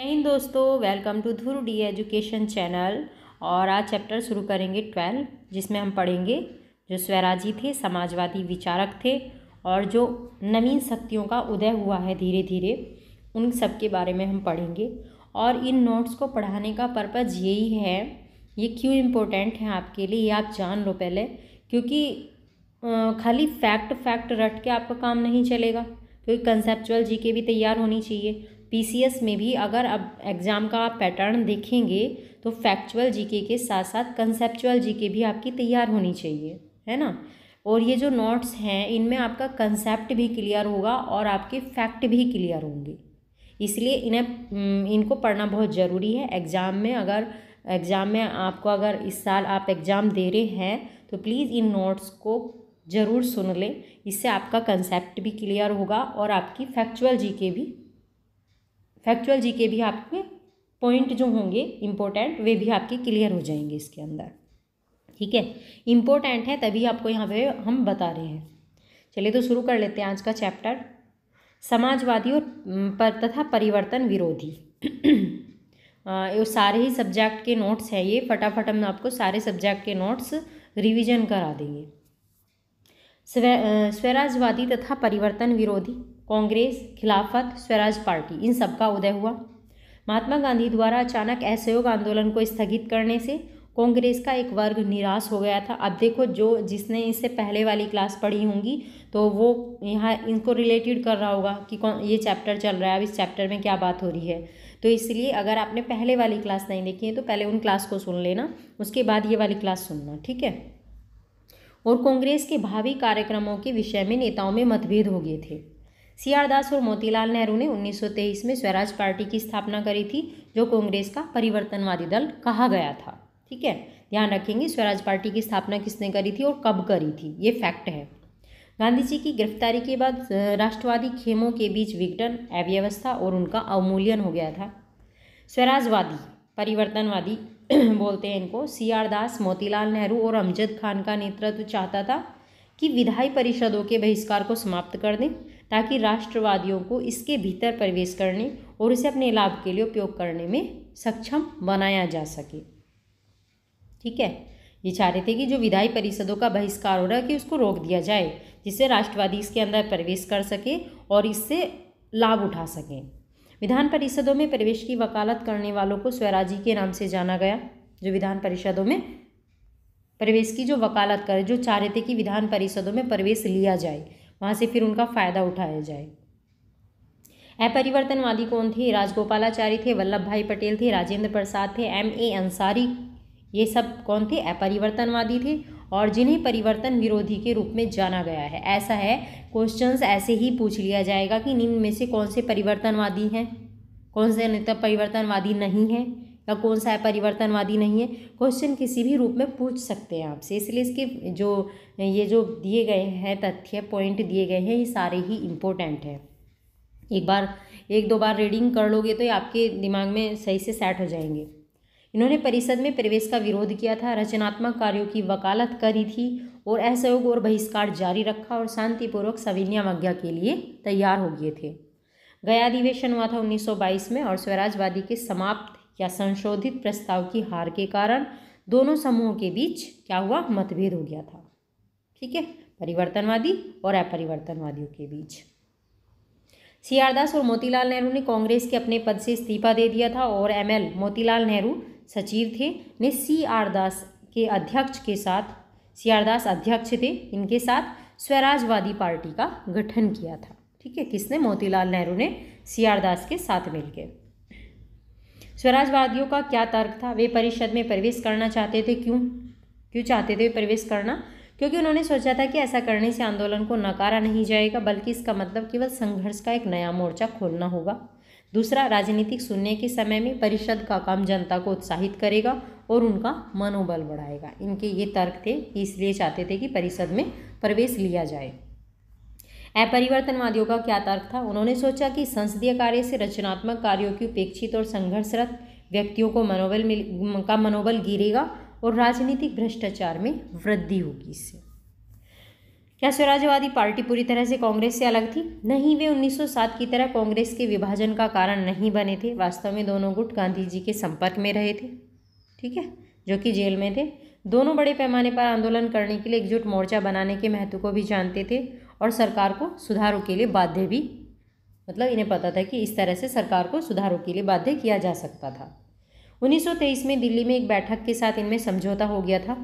जय हिंद दोस्तों welcome to Dhruv D education channel और आज चैप्टर शुरू करेंगे ट्वेल्व जिसमें हम पढ़ेंगे जो स्वराजी थे समाजवादी विचारक थे और जो नवीन शक्तियों का उदय हुआ है धीरे धीरे उन सब के बारे में हम पढ़ेंगे और इन नोट्स को पढ़ाने का पर्पज़ यही है ये क्यों इम्पोर्टेंट है आपके लिए ये आप जान लो पहले क्योंकि खाली फैक्ट फैक्ट रट के आपका काम नहीं चलेगा क्योंकि कंसेप्चुअल जी के भी तैयार होनी चाहिए पीसीएस में भी अगर अब एग्ज़ाम का आप पैटर्न देखेंगे तो फैक्चुअल जीके के साथ साथ कंसेप्चुअल जीके भी आपकी तैयार होनी चाहिए है ना और ये जो नोट्स हैं इनमें आपका कंसेप्ट भी क्लियर होगा और आपके फैक्ट भी क्लियर होंगे इसलिए इन्हें इनको पढ़ना बहुत ज़रूरी है एग्ज़ाम में अगर एग्ज़ाम में आपको अगर इस साल आप एग्ज़ाम दे रहे हैं तो प्लीज़ इन नोट्स को ज़रूर सुन लें इससे आपका कंसेप्ट भी क्लियर होगा और आपकी फैक्चुअल जीके भी फैक्चुअल जी के भी आपके पॉइंट जो होंगे इम्पोर्टेंट वे भी आपके क्लियर हो जाएंगे इसके अंदर ठीक है इम्पोर्टेंट है तभी आपको यहाँ पे हम बता रहे हैं चलिए तो शुरू कर लेते हैं आज का चैप्टर समाजवादी और पर तथा परिवर्तन विरोधी ये सारे ही सब्जेक्ट के नोट्स है ये फटाफट हम आपको सारे सब्जेक्ट के नोट्स रिवीजन करा देंगे स्वराजवादी तथा परिवर्तन विरोधी कांग्रेस खिलाफत स्वराज पार्टी इन सब का उदय हुआ महात्मा गांधी द्वारा अचानक असहयोग आंदोलन को स्थगित करने से कांग्रेस का एक वर्ग निराश हो गया था अब देखो जो जिसने इससे पहले वाली क्लास पढ़ी होंगी तो वो यहाँ इनको रिलेटेड कर रहा होगा कि कौन ये चैप्टर चल रहा है अब इस चैप्टर में क्या बात हो रही है तो इसलिए अगर आपने पहले वाली क्लास नहीं देखी है तो पहले उन क्लास को सुन लेना उसके बाद ये वाली क्लास सुनना ठीक है और कांग्रेस के भावी कार्यक्रमों के विषय में नेताओं में मतभेद हो गए थे सी आर दास और मोतीलाल नेहरू ने 1923 में स्वराज पार्टी की स्थापना करी थी जो कांग्रेस का परिवर्तनवादी दल कहा गया था ठीक है ध्यान रखेंगे स्वराज पार्टी की स्थापना किसने करी थी और कब करी थी ये फैक्ट है गांधी जी की गिरफ्तारी के बाद राष्ट्रवादी खेमों के बीच विघटन अव्यवस्था और उनका अवमूल्यन हो गया था स्वराजवादी परिवर्तनवादी बोलते हैं इनको सी आर दास मोतीलाल नेहरू और अमजद खान का नेतृत्व चाहता था कि विधायी परिषदों के बहिष्कार को समाप्त कर दें ताकि राष्ट्रवादियों को इसके भीतर प्रवेश करने और इसे अपने लाभ के लिए उपयोग करने में सक्षम बनाया जा सके ठीक है ये चाह रहे थे कि जो विधायी परिषदों का बहिष्कार हो रहा है कि उसको रोक दिया जाए जिससे राष्ट्रवादी इसके अंदर प्रवेश कर सके और इससे लाभ उठा सकें विधान परिषदों में प्रवेश की वकालत करने वालों को स्वराजी के नाम से जाना गया जो विधान परिषदों में प्रवेश की जो वकालत करे जो चाह रहे थे कि विधान परिषदों में प्रवेश लिया जाए वहाँ से फिर उनका फ़ायदा उठाया जाए अपरिवर्तनवादी कौन थे राजगोपालाचारी थे वल्लभ भाई पटेल थे राजेंद्र प्रसाद थे एम ए अंसारी ये सब कौन थे अपरिवर्तनवादी थे और जिन्हें परिवर्तन विरोधी के रूप में जाना गया है ऐसा है क्वेश्चंस ऐसे ही पूछ लिया जाएगा कि निम्न में से कौन से परिवर्तनवादी हैं कौन से नेता तो परिवर्तनवादी नहीं हैं का कौन सा है परिवर्तनवादी नहीं है क्वेश्चन किसी भी रूप में पूछ सकते हैं आपसे इसलिए इसके जो ये जो दिए गए हैं तथ्य पॉइंट दिए गए हैं ये सारे ही इम्पोर्टेंट हैं एक बार एक दो बार रीडिंग कर लोगे तो ये आपके दिमाग में सही से सेट हो जाएंगे इन्होंने परिषद में प्रवेश का विरोध किया था रचनात्मक कार्यों की वकालत करी थी और असहयोग और बहिष्कार जारी रखा और शांतिपूर्वक सविनियम आज्ञा के लिए तैयार हो गए थे गया अधिवेशन हुआ था 1922 में और स्वराजवादी के समाप्त या संशोधित प्रस्ताव की हार के कारण दोनों समूहों के बीच क्या हुआ मतभेद हो गया था ठीक है परिवर्तनवादी और अपरिवर्तनवादियों के बीच सी आर दास और मोतीलाल नेहरू ने कांग्रेस के अपने पद से इस्तीफा दे दिया था और एमएल मोतीलाल नेहरू सचिव थे ने सी आर दास के अध्यक्ष के साथ सी आर दास अध्यक्ष थे इनके साथ स्वराजवादी पार्टी का गठन किया था ठीक है किसने मोतीलाल नेहरू ने सी आर दास के साथ मिलकर स्वराजवादियों का क्या तर्क था वे परिषद में प्रवेश करना चाहते थे क्यों क्यों चाहते थे प्रवेश करना क्योंकि उन्होंने सोचा था कि ऐसा करने से आंदोलन को नकारा नहीं जाएगा बल्कि इसका मतलब केवल संघर्ष का एक नया मोर्चा खोलना होगा दूसरा राजनीतिक सुनने के समय में परिषद का काम जनता को उत्साहित करेगा और उनका मनोबल बढ़ाएगा इनके ये तर्क थे इसलिए चाहते थे कि परिषद में प्रवेश लिया जाए अपरिवर्तनवादियों का क्या तर्क था उन्होंने सोचा कि संसदीय कार्य से रचनात्मक कार्यों की उपेक्षित और संघर्षरत व्यक्तियों को मनोबल मिल का मनोबल गिरेगा और राजनीतिक भ्रष्टाचार में वृद्धि होगी इससे क्या स्वराजवादी पार्टी पूरी तरह से कांग्रेस से अलग थी नहीं वे 1907 की तरह कांग्रेस के विभाजन का कारण नहीं बने थे वास्तव में दोनों गुट गांधी जी के संपर्क में रहे थे ठीक है जो कि जेल में थे दोनों बड़े पैमाने पर आंदोलन करने के लिए एकजुट मोर्चा बनाने के महत्व को भी जानते थे और सरकार को सुधारों के लिए बाध्य भी मतलब इन्हें पता था कि इस तरह से सरकार को सुधारों के लिए बाध्य किया जा सकता था 1923 में दिल्ली में एक बैठक के साथ इनमें समझौता हो गया था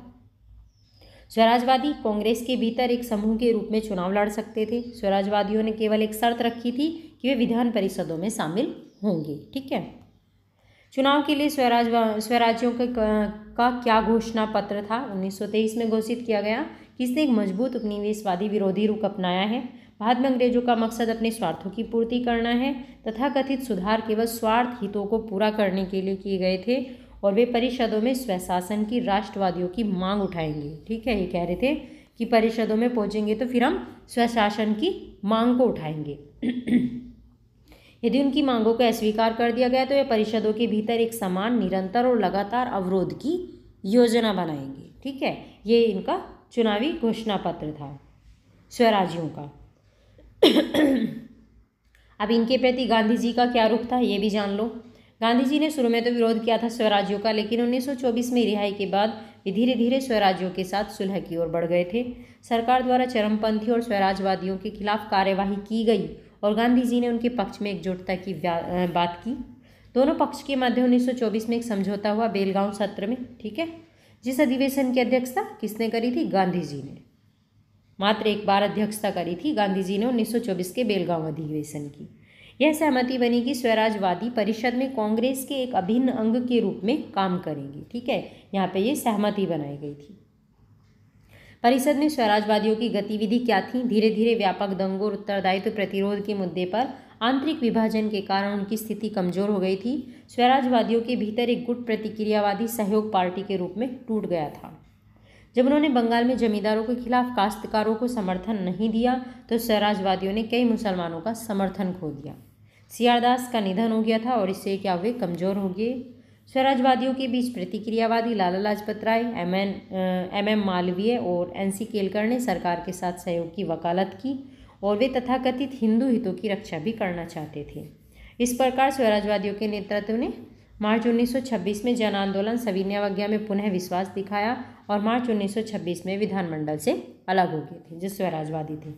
स्वराजवादी कांग्रेस के भीतर एक समूह के रूप में चुनाव लड़ सकते थे स्वराजवादियों ने केवल एक शर्त रखी थी कि वे विधान परिषदों में शामिल होंगे ठीक है चुनाव के लिए स्वराज स्वराज्यों का, का क्या घोषणा पत्र था 1923 में घोषित किया गया किसने एक मजबूत उपनिवेशवादी विरोधी रुख अपनाया है बाद में अंग्रेजों का मकसद अपने स्वार्थों की पूर्ति करना है तथा कथित सुधार केवल स्वार्थ हितों को पूरा करने के लिए किए गए थे और वे परिषदों में स्वशासन की राष्ट्रवादियों की मांग उठाएंगे ठीक है ये कह रहे थे कि परिषदों में पहुंचेंगे तो फिर हम स्वशासन की मांग को उठाएंगे यदि उनकी मांगों को अस्वीकार कर दिया गया तो वे परिषदों के भीतर एक समान निरंतर और लगातार अवरोध की योजना बनाएंगे ठीक है ये इनका चुनावी घोषणा पत्र था स्वराज्यों का अब इनके प्रति गांधी जी का क्या रुख था ये भी जान लो गांधी जी ने शुरू में तो विरोध किया था स्वराज्यों का लेकिन 1924 में रिहाई के बाद वे धीरे धीरे स्वराज्यों के साथ सुलह की ओर बढ़ गए थे सरकार द्वारा चरमपंथी और स्वराजवादियों के खिलाफ कार्यवाही की गई और गांधी जी ने उनके पक्ष में एकजुटता की बात की दोनों पक्ष के मध्य 1924 में एक समझौता हुआ बेलगांव सत्र में ठीक है जिस अधिवेशन की अध्यक्षता किसने करी थी गांधी जी ने मात्र एक बार अध्यक्षता करी थी गांधी जी ने 1924 के बेलगांव अधिवेशन की यह सहमति बनी कि स्वराजवादी परिषद में कांग्रेस के एक अभिन्न अंग के रूप में काम करेंगे ठीक है यहाँ पे ये सहमति बनाई गई थी परिषद में स्वराजवादियों की गतिविधि क्या थी धीरे धीरे व्यापक दंगों और उत्तरदायित्व प्रतिरोध के मुद्दे पर आंतरिक विभाजन के कारण उनकी स्थिति कमजोर हो गई थी स्वराजवादियों के भीतर एक गुट प्रतिक्रियावादी सहयोग पार्टी के रूप में टूट गया था जब उन्होंने बंगाल में जमींदारों के खिलाफ काश्तकारों को समर्थन नहीं दिया तो स्वराजवादियों ने कई मुसलमानों का समर्थन खो दिया सियारदास का निधन हो गया था और इससे क्या हुए कमजोर हो गए स्वराजवादियों के बीच प्रतिक्रियावादी Lala Lajpat Rai M N M M Malviya और एन सी केलकर ने सरकार के साथ सहयोग की वकालत की और वे तथाकथित हिंदू हितों की रक्षा भी करना चाहते थे इस प्रकार स्वराजवादियों के नेतृत्व ने मार्च 1926 में जन आंदोलन सविनयावज्ञा में पुनः विश्वास दिखाया और मार्च 1926 में विधानमंडल से अलग हो गए थे जो स्वराजवादी थे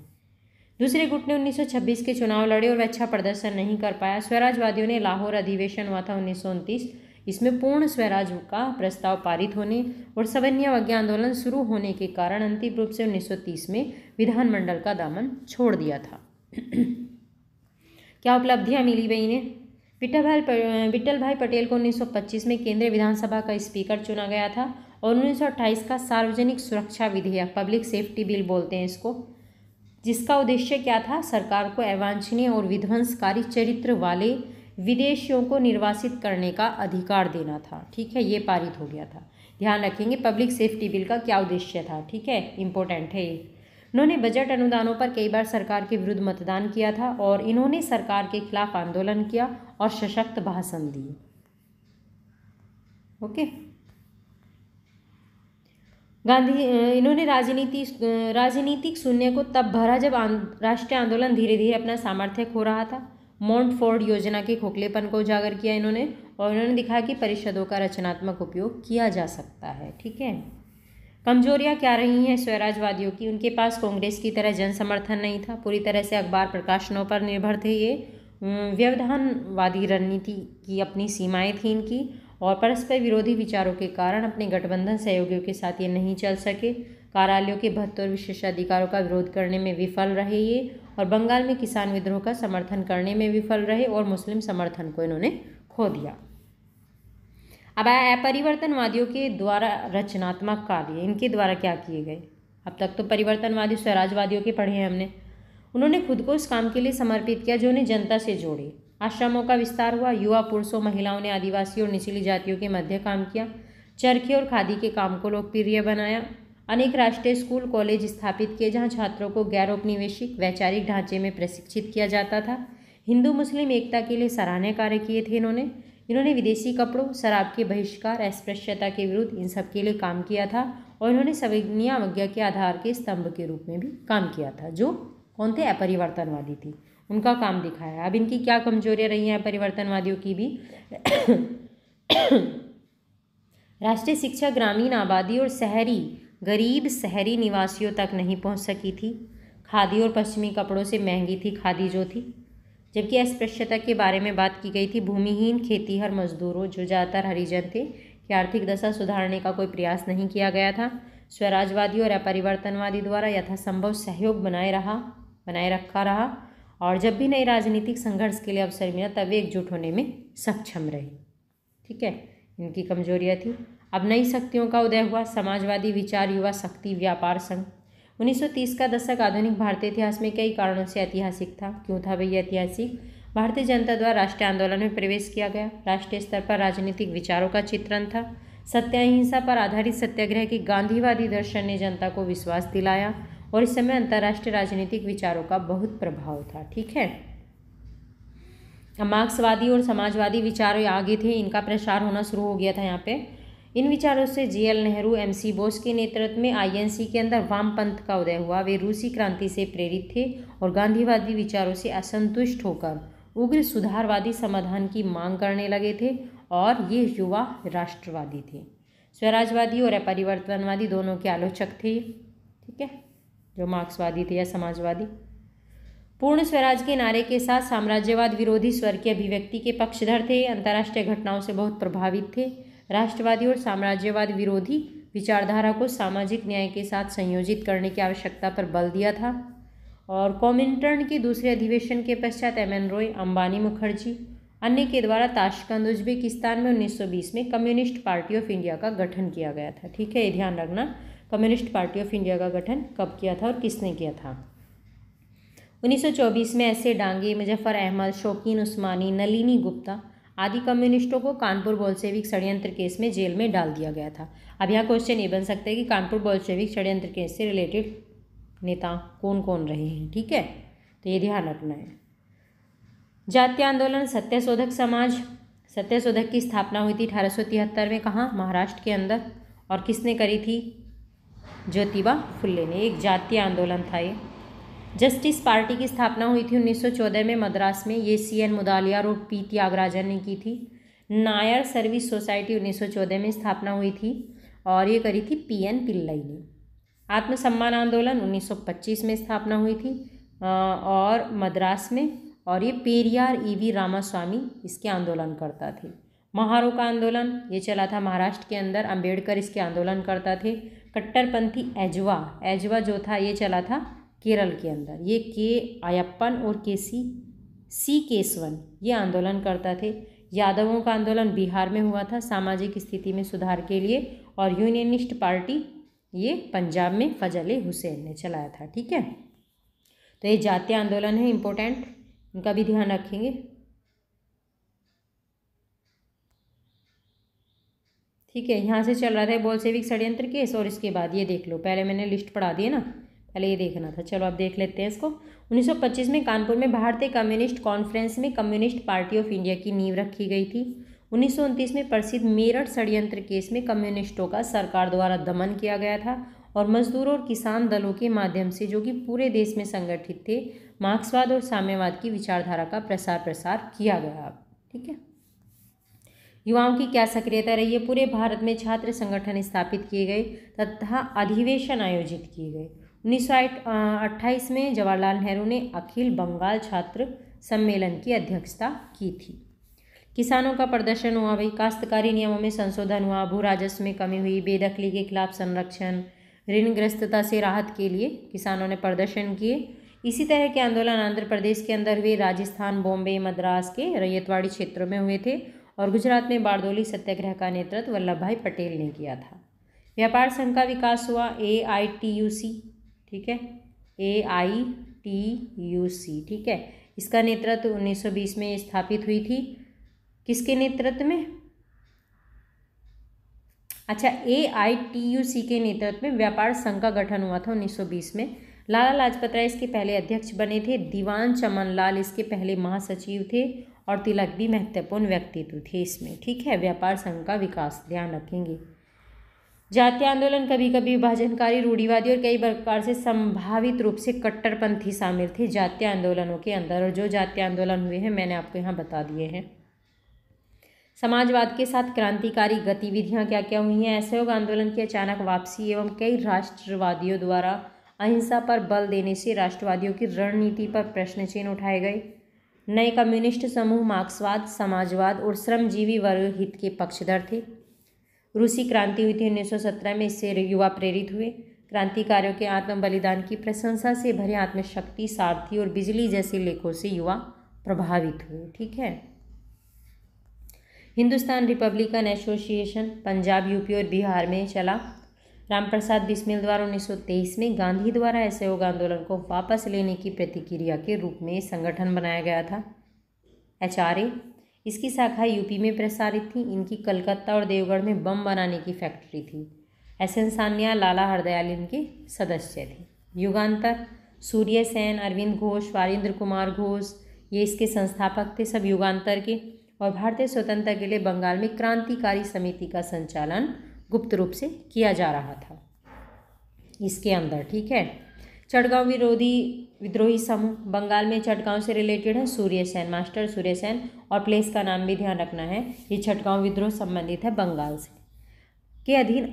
दूसरे गुट ने 1926 के चुनाव लड़े और वह अच्छा प्रदर्शन नहीं कर पाया स्वराजवादियों ने लाहौर अधिवेशन हुआ था उन्नीस इसमें पूर्ण स्वराज का प्रस्ताव पारित होने और सवन्यावज्ञा आंदोलन शुरू होने के कारण अंतिम रूप से 1930 में विधानमंडल का दामन छोड़ दिया था क्या उपलब्धियाँ मिली भाई इन्हें विठल भाई विठल भाई पटेल को 1925 में केंद्रीय विधानसभा का स्पीकर चुना गया था और 1928 का सार्वजनिक सुरक्षा विधेयक पब्लिक सेफ्टी बिल बोलते हैं इसको जिसका उद्देश्य क्या था सरकार को अवांछनीय और विध्वंसकारी चरित्र वाले विदेशियों को निर्वासित करने का अधिकार देना था ठीक है ये पारित हो गया था ध्यान रखेंगे पब्लिक सेफ्टी बिल का क्या उद्देश्य था ठीक है इम्पोर्टेंट है ये उन्होंने बजट अनुदानों पर कई बार सरकार के विरुद्ध मतदान किया था और इन्होंने सरकार के खिलाफ आंदोलन किया और सशक्त भाषण दिए ओके गांधी इन्होंने राजनीति राजनीतिक शून्य को तब भरा जब राष्ट्रीय आंदोलन धीरे धीरे अपना सामर्थ्य खो रहा था फोर्ड योजना के खोखलेपन को उजागर किया इन्होंने और इन्होंने दिखाया कि परिषदों का रचनात्मक उपयोग किया जा सकता है ठीक है कमजोरियां क्या रही हैं स्वराजवादियों की उनके पास कांग्रेस की तरह जन समर्थन नहीं था पूरी तरह से अखबार प्रकाशनों पर निर्भर थे ये व्यवधानवादी रणनीति की अपनी सीमाएं थी इनकी और परस्पर विरोधी विचारों के कारण अपने गठबंधन सहयोगियों के साथ ये नहीं चल सके कार्यालयों के बहत्तर विशेषाधिकारों का विरोध करने में विफल रहे ये और बंगाल में किसान विद्रोह का समर्थन करने में विफल रहे और मुस्लिम समर्थन को इन्होंने खो दिया अब परिवर्तनवादियों के द्वारा रचनात्मक कार्य इनके द्वारा क्या किए गए अब तक तो परिवर्तनवादी स्वराजवादियों के पढ़े हैं हमने उन्होंने खुद को इस काम के लिए समर्पित किया जो उन्हें जनता से जोड़े आश्रमों का विस्तार हुआ युवा पुरुषों महिलाओं ने आदिवासी और निचली जातियों के मध्य काम किया चरखे और खादी के काम को लोकप्रिय बनाया अनेक राष्ट्रीय स्कूल कॉलेज स्थापित किए जहाँ छात्रों को गैर औपनिवेशिक वैचारिक ढांचे में प्रशिक्षित किया जाता था हिंदू मुस्लिम एकता के लिए सराहनीय कार्य किए थे इन्होंने इन्होंने विदेशी कपड़ों शराब के बहिष्कार अस्पृश्यता के विरुद्ध इन सब के लिए काम किया था और इन्होंने संविज्ञा अवज्ञा के आधार के स्तंभ के रूप में भी काम किया था जो कौन थे अपरिवर्तनवादी थी उनका काम दिखाया अब इनकी क्या कमजोरियाँ रही हैं परिवर्तनवादियों की भी राष्ट्रीय शिक्षा ग्रामीण आबादी और शहरी गरीब शहरी निवासियों तक नहीं पहुंच सकी थी खादी और पश्चिमी कपड़ों से महंगी थी खादी जो थी जबकि अस्पृश्यता के बारे में बात की गई थी भूमिहीन खेतीहर मजदूरों जो ज़्यादातर हरिजन थे कि आर्थिक दशा सुधारने का कोई प्रयास नहीं किया गया था स्वराजवादी और अपरिवर्तनवादी द्वारा यथासंभव सहयोग बनाए रहा बनाए रखा रहा और जब भी नए राजनीतिक संघर्ष के लिए अवसर मिला तब वे एकजुट होने में सक्षम रहे ठीक है इनकी कमजोरियाँ थी अब नई शक्तियों का उदय हुआ समाजवादी विचार युवा शक्ति व्यापार संघ 1930 का दशक आधुनिक भारतीय इतिहास में कई कारणों से ऐतिहासिक था क्यों था भैया ऐतिहासिक भारतीय जनता द्वारा राष्ट्रीय आंदोलन में प्रवेश किया गया राष्ट्रीय स्तर पर राजनीतिक विचारों का चित्रण था सत्याहिंसा पर आधारित सत्याग्रह की गांधीवादी दर्शन ने जनता को विश्वास दिलाया और इस समय अंतर्राष्ट्रीय राजनीतिक विचारों का बहुत प्रभाव था ठीक है मार्क्सवादी और समाजवादी विचार आगे थे इनका प्रसार होना शुरू हो गया था यहाँ पे इन विचारों से जीएल नेहरू एम बोस के नेतृत्व में आईएनसी के अंदर वामपंथ का उदय हुआ वे रूसी क्रांति से प्रेरित थे और गांधीवादी विचारों से असंतुष्ट होकर उग्र सुधारवादी समाधान की मांग करने लगे थे और ये युवा राष्ट्रवादी थे स्वराजवादी और अपरिवर्तनवादी दोनों के आलोचक थे ठीक है जो मार्क्सवादी थे या समाजवादी पूर्ण स्वराज के नारे के साथ साम्राज्यवाद विरोधी स्वर की अभिव्यक्ति के पक्षधर थे अंतर्राष्ट्रीय घटनाओं से बहुत प्रभावित थे राष्ट्रवादी और साम्राज्यवाद विरोधी विचारधारा को सामाजिक न्याय के साथ संयोजित करने की आवश्यकता पर बल दिया था और कॉमिंटर्न के दूसरे अधिवेशन के पश्चात एम एन रॉय अंबानी मुखर्जी अन्य के द्वारा ताशकंद उज्बेकिस्तान में 1920 में कम्युनिस्ट पार्टी ऑफ इंडिया का गठन किया गया था ठीक है ये ध्यान रखना कम्युनिस्ट पार्टी ऑफ इंडिया का गठन कब किया था और किसने किया था 1924 में ऐसे डांगे मुजफ्फर अहमद शौकीन उस्मानी नलिनी गुप्ता आदि कम्युनिस्टों को कानपुर बोलसेविक षडयंत्र केस में जेल में डाल दिया गया था अब यहाँ क्वेश्चन ये बन सकता है कि कानपुर बोलसेविक षडयंत्र केस से रिलेटेड नेता कौन कौन रहे हैं ठीक है तो ये ध्यान रखना है जातीय आंदोलन सत्यशोधक समाज सत्यशोधक की स्थापना हुई थी अठारह में कहाँ महाराष्ट्र के अंदर और किसने करी थी ज्योतिबा फुल्ले ने एक जातीय आंदोलन था ये जस्टिस पार्टी की स्थापना हुई थी 1914 में मद्रास में ये सी एन मुदालिया और पी त्यागराजन ने की थी नायर सर्विस सोसाइटी 1914 में स्थापना हुई थी और ये करी थी पी एन पिल्लई ने आत्मसम्मान आंदोलन 1925 में स्थापना हुई थी और मद्रास में और ये पेरियार ई वी रामास्वामी इसके आंदोलन करता थे महारोका आंदोलन ये चला था महाराष्ट्र के अंदर अंबेडकर इसके आंदोलन करता थे कट्टरपंथी एजवा एजवा जो था ये चला था केरल के अंदर ये के अयप्पन और के सी सी केसवन ये आंदोलन करता थे यादवों का आंदोलन बिहार में हुआ था सामाजिक स्थिति में सुधार के लिए और यूनियनिस्ट पार्टी ये पंजाब में फजल हुसैन ने चलाया था ठीक है तो ये जातीय आंदोलन है इम्पोर्टेंट इनका भी ध्यान रखेंगे ठीक है यहाँ से चल रहा था सेविक षडयंत्र केस और इसके बाद ये देख लो पहले मैंने लिस्ट पढ़ा दी है ना पहले ये देखना था चलो आप देख लेते हैं इसको 1925 में कानपुर में भारतीय कम्युनिस्ट कॉन्फ्रेंस में कम्युनिस्ट पार्टी ऑफ इंडिया की नींव रखी गई थी उन्नीस में प्रसिद्ध मेरठ षडयंत्र केस में कम्युनिस्टों का सरकार द्वारा दमन किया गया था और मजदूरों और किसान दलों के माध्यम से जो कि पूरे देश में संगठित थे मार्क्सवाद और साम्यवाद की विचारधारा का प्रसार प्रसार किया गया ठीक है युवाओं की क्या सक्रियता रही है पूरे भारत में छात्र संगठन स्थापित किए गए तथा अधिवेशन आयोजित किए गए उन्नीस सौ में जवाहरलाल नेहरू ने अखिल बंगाल छात्र सम्मेलन की अध्यक्षता की थी किसानों का प्रदर्शन हुआ भाई काश्तकारी नियमों में संशोधन हुआ भू राजस्व में कमी हुई बेदखली के खिलाफ संरक्षण ऋणग्रस्तता से राहत के लिए किसानों ने प्रदर्शन किए इसी तरह के आंदोलन आंध्र प्रदेश के अंदर हुए राजस्थान बॉम्बे मद्रास के रैयतवाड़ी क्षेत्रों में हुए थे और गुजरात में बारदोली सत्याग्रह का नेतृत्व वल्लभ भाई पटेल ने किया था व्यापार संघ का विकास हुआ ए आई टी यू सी ठीक है ए आई टी यू सी ठीक है इसका नेतृत्व 1920 में स्थापित हुई थी किसके नेतृत्व में अच्छा ए आई टी यू सी के नेतृत्व में व्यापार संघ का गठन हुआ था 1920 में लाला लाजपत राय इसके पहले अध्यक्ष बने थे दीवान चमन लाल इसके पहले महासचिव थे और तिलक भी महत्वपूर्ण व्यक्तित्व थे इसमें ठीक है व्यापार संघ का विकास ध्यान रखेंगे जाति आंदोलन कभी कभी विभाजनकारी रूढ़ीवादी और कई प्रकार से संभावित रूप से कट्टरपंथी शामिल थे जाति आंदोलनों के अंदर और जो जाति आंदोलन हुए हैं मैंने आपको यहाँ बता दिए हैं समाजवाद के साथ क्रांतिकारी गतिविधियाँ क्या क्या हुई हैं असहयोग आंदोलन की अचानक वापसी एवं कई राष्ट्रवादियों द्वारा अहिंसा पर बल देने से राष्ट्रवादियों की रणनीति पर प्रश्न चिन्ह उठाए गए नए कम्युनिस्ट समूह मार्क्सवाद समाजवाद और श्रमजीवी वर्ग हित के पक्षधर थे रूसी क्रांति हुई थी 1917 में इससे युवा प्रेरित हुए क्रांतिकारियों के आत्म बलिदान की प्रशंसा से भरे आत्मशक्ति सारथी और बिजली जैसे लेखों से युवा प्रभावित हुए ठीक है Hindustan Republican Association Punjab UP और बिहार में चला राम प्रसाद बिस्मिल द्वारा 1923 में गांधी द्वारा असहयोग आंदोलन को वापस लेने की प्रतिक्रिया के रूप में संगठन बनाया गया था एच इसकी शाखा यूपी में प्रसारित थी इनकी कलकत्ता और देवगढ़ में बम बनाने की फैक्ट्री थी एस एन सान्या लाला हरदयाल इनके सदस्य थे युगांतर सूर्य सेन अरविंद घोष वारिंद्र कुमार घोष ये इसके संस्थापक थे सब युगांतर के और भारतीय स्वतंत्रता के लिए बंगाल में क्रांतिकारी समिति का संचालन गुप्त रूप से किया जा रहा था इसके अंदर ठीक है चढ़गांव विरोधी विद्रोही समूह बंगाल में छठ से रिलेटेड है सूर्य सेन मास्टर सूर्य सेन और प्लेस का नाम भी ध्यान रखना है ये छठ विद्रोह संबंधित है बंगाल से के अधीन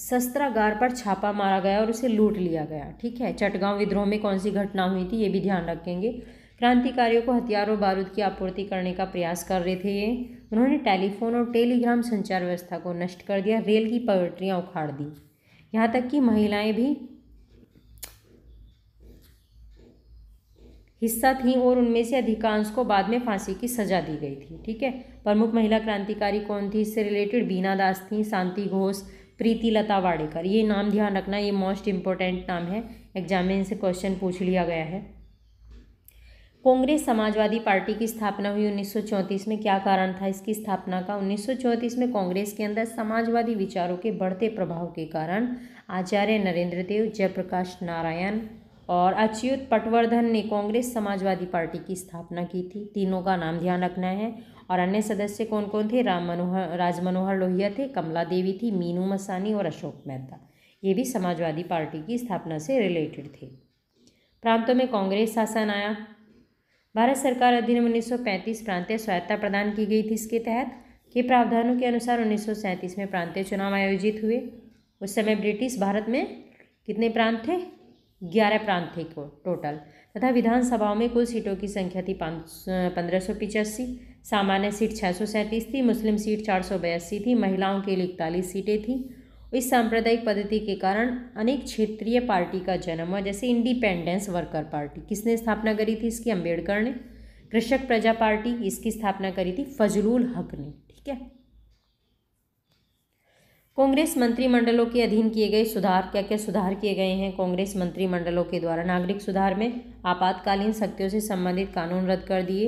शस्त्रागार पर छापा मारा गया और उसे लूट लिया गया ठीक है चटगांव विद्रोह में कौन सी घटना हुई थी ये भी ध्यान रखेंगे क्रांतिकारियों को हथियारों बारूद की आपूर्ति करने का प्रयास कर रहे थे ये उन्होंने टेलीफोन और टेलीग्राम संचार व्यवस्था को नष्ट कर दिया रेल की पवेट्रियाँ उखाड़ दी यहाँ तक कि महिलाएं भी हिस्सा थी और उनमें से अधिकांश को बाद में फांसी की सजा दी गई थी ठीक है प्रमुख महिला क्रांतिकारी कौन थी इससे रिलेटेड बीना दास थी शांति घोष प्रीति लता वाड़ेकर ये नाम ध्यान रखना ये मोस्ट इम्पोर्टेंट नाम है एग्जाम में इनसे क्वेश्चन पूछ लिया गया है कांग्रेस समाजवादी पार्टी की स्थापना हुई 1934 में क्या कारण था इसकी स्थापना का 1934 में कांग्रेस के अंदर समाजवादी विचारों के बढ़ते प्रभाव के कारण आचार्य नरेंद्र देव जयप्रकाश नारायण और अच्युत पटवर्धन ने कांग्रेस समाजवादी पार्टी की स्थापना की थी तीनों का नाम ध्यान रखना है और अन्य सदस्य कौन कौन थे राम मनोहर राज मनोहर लोहिया थे कमला देवी थी मीनू मसानी और अशोक मेहता ये भी समाजवादी पार्टी की स्थापना से रिलेटेड थे प्रांतों में कांग्रेस शासन आया भारत सरकार अधिनियम 1935 प्रांतीय स्वायत्ता प्रदान की गई थी इसके तहत के प्रावधानों के अनुसार 1937 में प्रांतीय चुनाव आयोजित हुए उस समय ब्रिटिश भारत में कितने प्रांत थे ग्यारह प्रांत थे टोटल तथा विधानसभाओं में कुल सीटों की संख्या थी पाँच पंद्रह सौ पिचासी सामान्य सीट छः सौ सैंतीस थी मुस्लिम सीट चार सौ बयासी थी महिलाओं के लिए इकतालीस सीटें थीं इस सांप्रदायिक पद्धति के कारण अनेक क्षेत्रीय पार्टी का जन्म हुआ जैसे इंडिपेंडेंस वर्कर पार्टी किसने स्थापना करी थी इसकी अंबेडकर ने कृषक प्रजा पार्टी इसकी स्थापना करी थी फजलुल हक ने ठीक है कांग्रेस मंत्रिमंडलों के अधीन किए गए सुधार क्या क्या सुधार किए गए हैं कांग्रेस मंत्रिमंडलों के द्वारा नागरिक सुधार में आपातकालीन शक्तियों से संबंधित कानून रद्द कर दिए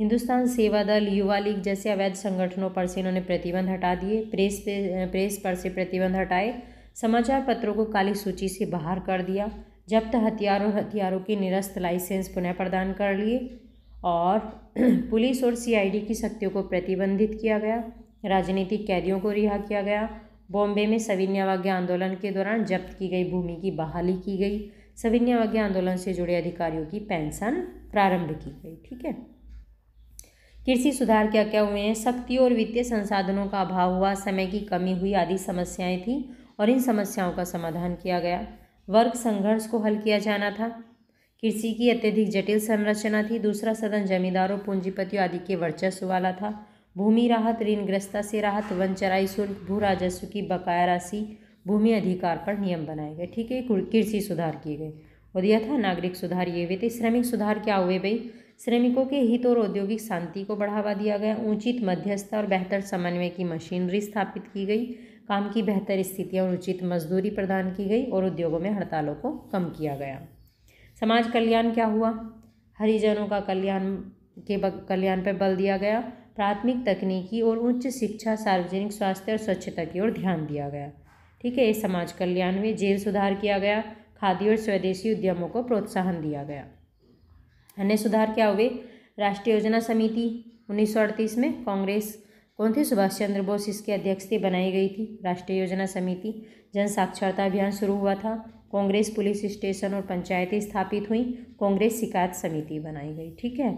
हिंदुस्तान सेवा दल युवा लीग जैसे अवैध संगठनों पर से इन्होंने प्रतिबंध हटा दिए प्रेस पे प्रेस पर से प्रतिबंध हटाए समाचार पत्रों को काली सूची से बाहर कर दिया जब्त हथियारों हथियारों की निरस्त लाइसेंस पुनः प्रदान कर लिए और पुलिस और सीआईडी की शक्तियों को प्रतिबंधित किया गया राजनीतिक कैदियों को रिहा किया गया बॉम्बे में सविन्यावाज्ञा आंदोलन के दौरान जब्त की गई भूमि की बहाली की गई सविन्यावाज्ञा आंदोलन से जुड़े अधिकारियों की पेंशन प्रारंभ की गई ठीक है कृषि सुधार क्या क्या हुए हैं शक्ति और वित्तीय संसाधनों का अभाव हुआ समय की कमी हुई आदि समस्याएं थी और इन समस्याओं का समाधान किया गया वर्ग संघर्ष को हल किया जाना था कृषि की अत्यधिक जटिल संरचना थी दूसरा सदन जमींदारों पूंजीपतियों आदि के वर्चस्व वाला था भूमि राहत ऋणग्रस्तता से राहत वन चराई शुल्क भू राजस्व की बकाया राशि भूमि अधिकार पर नियम बनाए गए ठीक है कृषि सुधार किए गए और यह था नागरिक सुधार ये हुए थे श्रमिक सुधार क्या हुए भाई श्रमिकों के हित और औद्योगिक शांति को बढ़ावा दिया गया उचित मध्यस्थता और बेहतर समन्वय की मशीनरी स्थापित की गई काम की बेहतर स्थितियाँ और उचित मजदूरी प्रदान की गई और उद्योगों में हड़तालों को कम किया गया समाज कल्याण क्या हुआ हरिजनों का कल्याण के कल्याण पर बल दिया गया प्राथमिक तकनीकी और उच्च शिक्षा सार्वजनिक स्वास्थ्य और स्वच्छता की ओर ध्यान दिया गया ठीक है समाज कल्याण में जेल सुधार किया गया खादी और स्वदेशी उद्यमों को प्रोत्साहन दिया गया अन्य सुधार क्या हुए राष्ट्रीय योजना समिति उन्नीस में कांग्रेस कौन थी सुभाष चंद्र बोस इसके अध्यक्षता बनाई गई थी राष्ट्रीय योजना समिति जन साक्षरता अभियान शुरू हुआ था कांग्रेस पुलिस स्टेशन और पंचायतें स्थापित हुई कांग्रेस शिकायत समिति बनाई गई ठीक है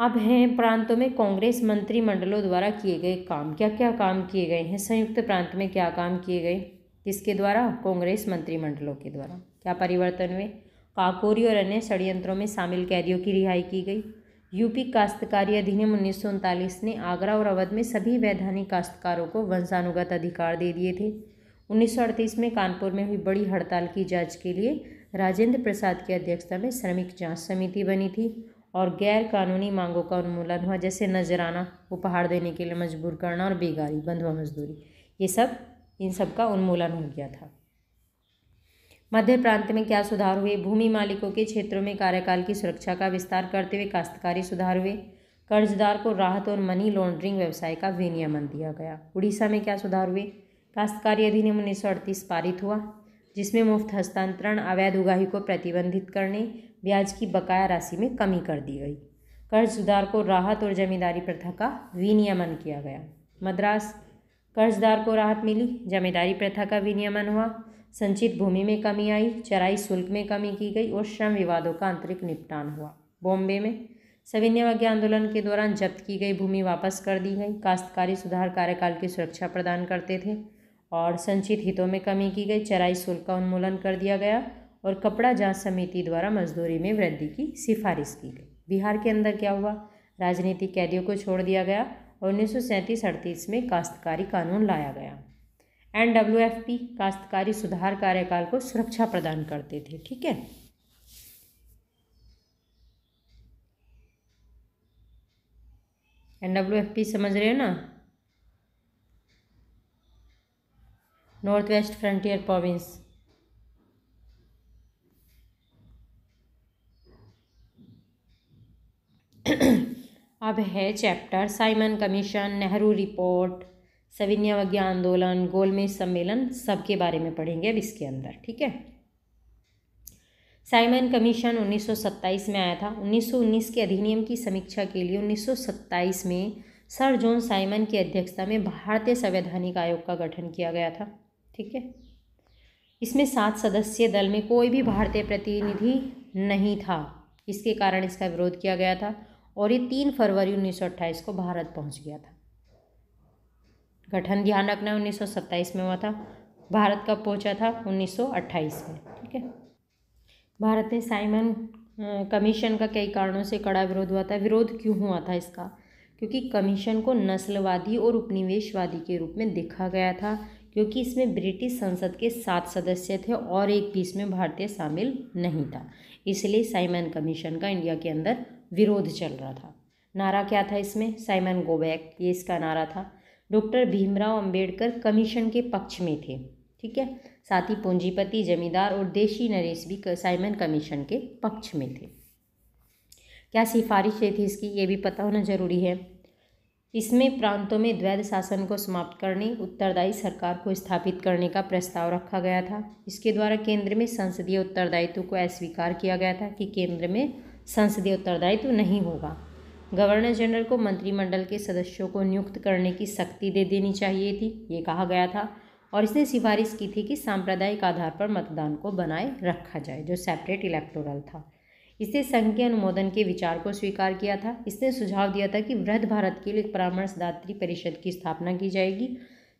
अब हैं प्रांतों में कांग्रेस मंत्रिमंडलों द्वारा किए गए काम क्या क्या काम किए गए हैं संयुक्त प्रांत में क्या काम किए गए किसके द्वारा कांग्रेस मंत्रिमंडलों के द्वारा क्या परिवर्तन हुए काकोरी और अन्य षड्यंत्रों में शामिल कैदियों की रिहाई की गई यूपी काश्तकारी अधिनियम उन्नीस ने आगरा और अवध में सभी वैधानिक काश्तकारों को वंशानुगत अधिकार दे दिए थे उन्नीस में कानपुर में हुई बड़ी हड़ताल की जांच के लिए राजेंद्र प्रसाद की अध्यक्षता में श्रमिक जांच समिति बनी थी और गैर कानूनी मांगों का उन्मूलन हुआ जैसे नजराना उपहार देने के लिए मजबूर करना और बेगारी बंधुआ मजदूरी ये सब इन सब का उन्मूलन हो गया था मध्य प्रांत में क्या सुधार हुए भूमि मालिकों के क्षेत्रों में कार्यकाल की सुरक्षा का विस्तार करते हुए काश्तकारी सुधार हुए कर्जदार को राहत और मनी लॉन्ड्रिंग व्यवसाय का विनियमन दिया गया उड़ीसा में क्या सुधार हुए काश्तकारी अधिनियम उन्नीस पारित हुआ जिसमें मुफ्त हस्तांतरण अवैध उगाही को प्रतिबंधित करने ब्याज की बकाया राशि में कमी कर दी गई कर्ज सुधार को राहत और जमींदारी प्रथा का विनियमन किया गया मद्रास कर्जदार को राहत मिली जमींदारी प्रथा का विनियमन हुआ संचित भूमि में कमी आई चराई शुल्क में कमी की गई और श्रम विवादों का आंतरिक निपटान हुआ बॉम्बे में सविनय आंदोलन के दौरान जब्त की गई भूमि वापस कर दी गई काश्तकारी सुधार कार्यकाल की सुरक्षा प्रदान करते थे और संचित हितों में कमी की गई चराई शुल्क का उन्मूलन कर दिया गया और कपड़ा जांच समिति द्वारा मजदूरी में वृद्धि की सिफारिश की गई बिहार के अंदर क्या हुआ राजनीतिक कैदियों को छोड़ दिया गया और उन्नीस सौ सैंतीस अड़तीस में काश्तकारी कानून लाया गया एन डब्ल्यू एफ पी काश्तकारी सुधार कार्यकाल को सुरक्षा प्रदान करते थे ठीक है एन डब्ल्यू एफ पी समझ रहे हो ना नॉर्थ वेस्ट फ्रंटियर प्रोविंस अब है chapter Simon commission Nehru report सविन्यवज्ञा आंदोलन गोलमेज सम्मेलन सब के बारे में पढ़ेंगे अब इसके अंदर ठीक है साइमन कमीशन 1927 में आया था 1919 के अधिनियम की समीक्षा के लिए 1927 में सर जॉन साइमन की अध्यक्षता में भारतीय संवैधानिक आयोग का गठन किया गया था ठीक है इसमें सात सदस्यीय दल में कोई भी भारतीय प्रतिनिधि नहीं था इसके कारण इसका विरोध किया गया था और ये तीन फरवरी उन्नीस को भारत पहुंच गया था गठन ध्यान रखना उन्नीस में हुआ था भारत कब पहुंचा था 1928 में ठीक है भारत ने साइमन कमीशन का कई कारणों से कड़ा विरोध हुआ था विरोध क्यों हुआ था इसका क्योंकि कमीशन को नस्लवादी और उपनिवेशवादी के रूप में देखा गया था क्योंकि इसमें ब्रिटिश संसद के सात सदस्य थे और एक भी इसमें भारतीय शामिल नहीं था इसलिए साइमन कमीशन का इंडिया के अंदर विरोध चल रहा था नारा क्या था इसमें साइमन गोबैक ये इसका नारा था डॉक्टर भीमराव अंबेडकर कमीशन के पक्ष में थे ठीक है साथ ही पूंजीपति जमींदार और देशी नरेश भी साइमन कमीशन के पक्ष में थे क्या सिफारिशें थी इसकी ये भी पता होना जरूरी है इसमें प्रांतों में द्वैध शासन को समाप्त करने उत्तरदायी सरकार को स्थापित करने का प्रस्ताव रखा गया था इसके द्वारा केंद्र में संसदीय उत्तरदायित्व को अस्वीकार किया गया था कि केंद्र में संसदीय उत्तरदायित्व नहीं होगा गवर्नर जनरल को मंत्रिमंडल के सदस्यों को नियुक्त करने की शक्ति दे देनी चाहिए थी ये कहा गया था और इसने सिफारिश की थी कि सांप्रदायिक आधार पर मतदान को बनाए रखा जाए जो सेपरेट इलेक्टोरल था इसने संघ के अनुमोदन के विचार को स्वीकार किया था इसने सुझाव दिया था कि वृद्ध भारत के लिए एक परामर्शदात्री परिषद की स्थापना की जाएगी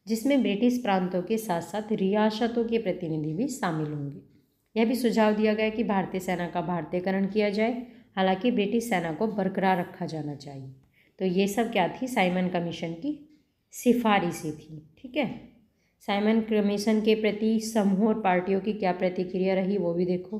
जिसमें ब्रिटिश प्रांतों के साथ साथ रियासतों के प्रतिनिधि भी शामिल होंगे यह भी सुझाव दिया गया कि भारतीय सेना का भारतीयकरण किया जाए हालांकि ब्रिटिश सेना को बरकरार रखा जाना चाहिए तो ये सब क्या थी साइमन कमीशन की सिफारिशें थी ठीक है साइमन कमीशन के प्रति समूह और पार्टियों की क्या प्रतिक्रिया रही वो भी देखो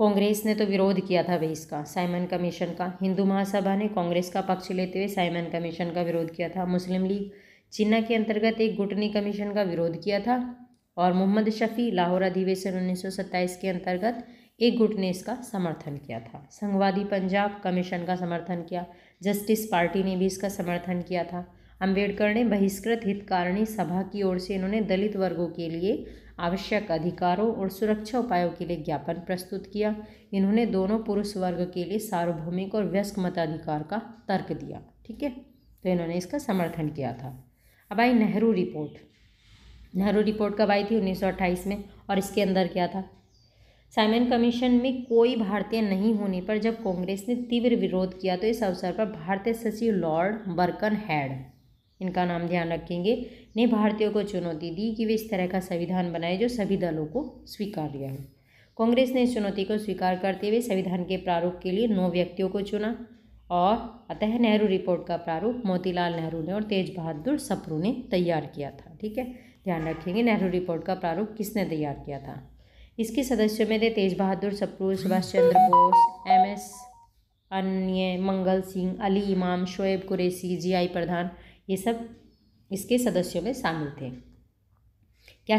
कांग्रेस ने तो विरोध किया था भाई इसका साइमन कमीशन का हिंदू महासभा ने कांग्रेस का पक्ष लेते हुए साइमन कमीशन का विरोध किया था मुस्लिम लीग चिन्ना के अंतर्गत एक गुटनी कमीशन का विरोध किया था और मोहम्मद शफ़ी लाहौर अधिवेशन उन्नीस के अंतर्गत एक गुट ने इसका समर्थन किया था संघवादी पंजाब कमीशन का समर्थन किया जस्टिस पार्टी ने भी इसका समर्थन किया था अंबेडकर ने बहिष्कृत हितकारिणी सभा की ओर से इन्होंने दलित वर्गों के लिए आवश्यक अधिकारों और सुरक्षा उपायों के लिए ज्ञापन प्रस्तुत किया इन्होंने दोनों पुरुष वर्ग के लिए सार्वभौमिक और व्यस्क मताधिकार का तर्क दिया ठीक है तो इन्होंने इसका समर्थन किया था अब आई नेहरू रिपोर्ट नेहरू रिपोर्ट कब आई थी 1928 में और इसके अंदर क्या था साइमन कमीशन में कोई भारतीय नहीं होने पर जब कांग्रेस ने तीव्र विरोध किया तो इस अवसर पर भारतीय सचिव लॉर्ड बर्कन हैड इनका नाम ध्यान रखेंगे ने भारतीयों को चुनौती दी कि वे इस तरह का संविधान बनाए जो सभी दलों को स्वीकार्य हो कांग्रेस ने इस चुनौती को स्वीकार करते हुए संविधान के प्रारूप के लिए नौ व्यक्तियों को चुना और अतः नेहरू रिपोर्ट का प्रारूप मोतीलाल नेहरू ने और तेज बहादुर सप्रू ने तैयार किया था ठीक है ध्यान रखेंगे नेहरू रिपोर्ट का प्रारूप किसने तैयार किया था इसके सदस्यों में थे तेज बहादुर सप्रू सुभाष चंद्र बोस एम एस अन्य मंगल सिंह अली इमाम शोएब कुरेसी जी आई प्रधान ये सब इसके सदस्यों में शामिल थे क्या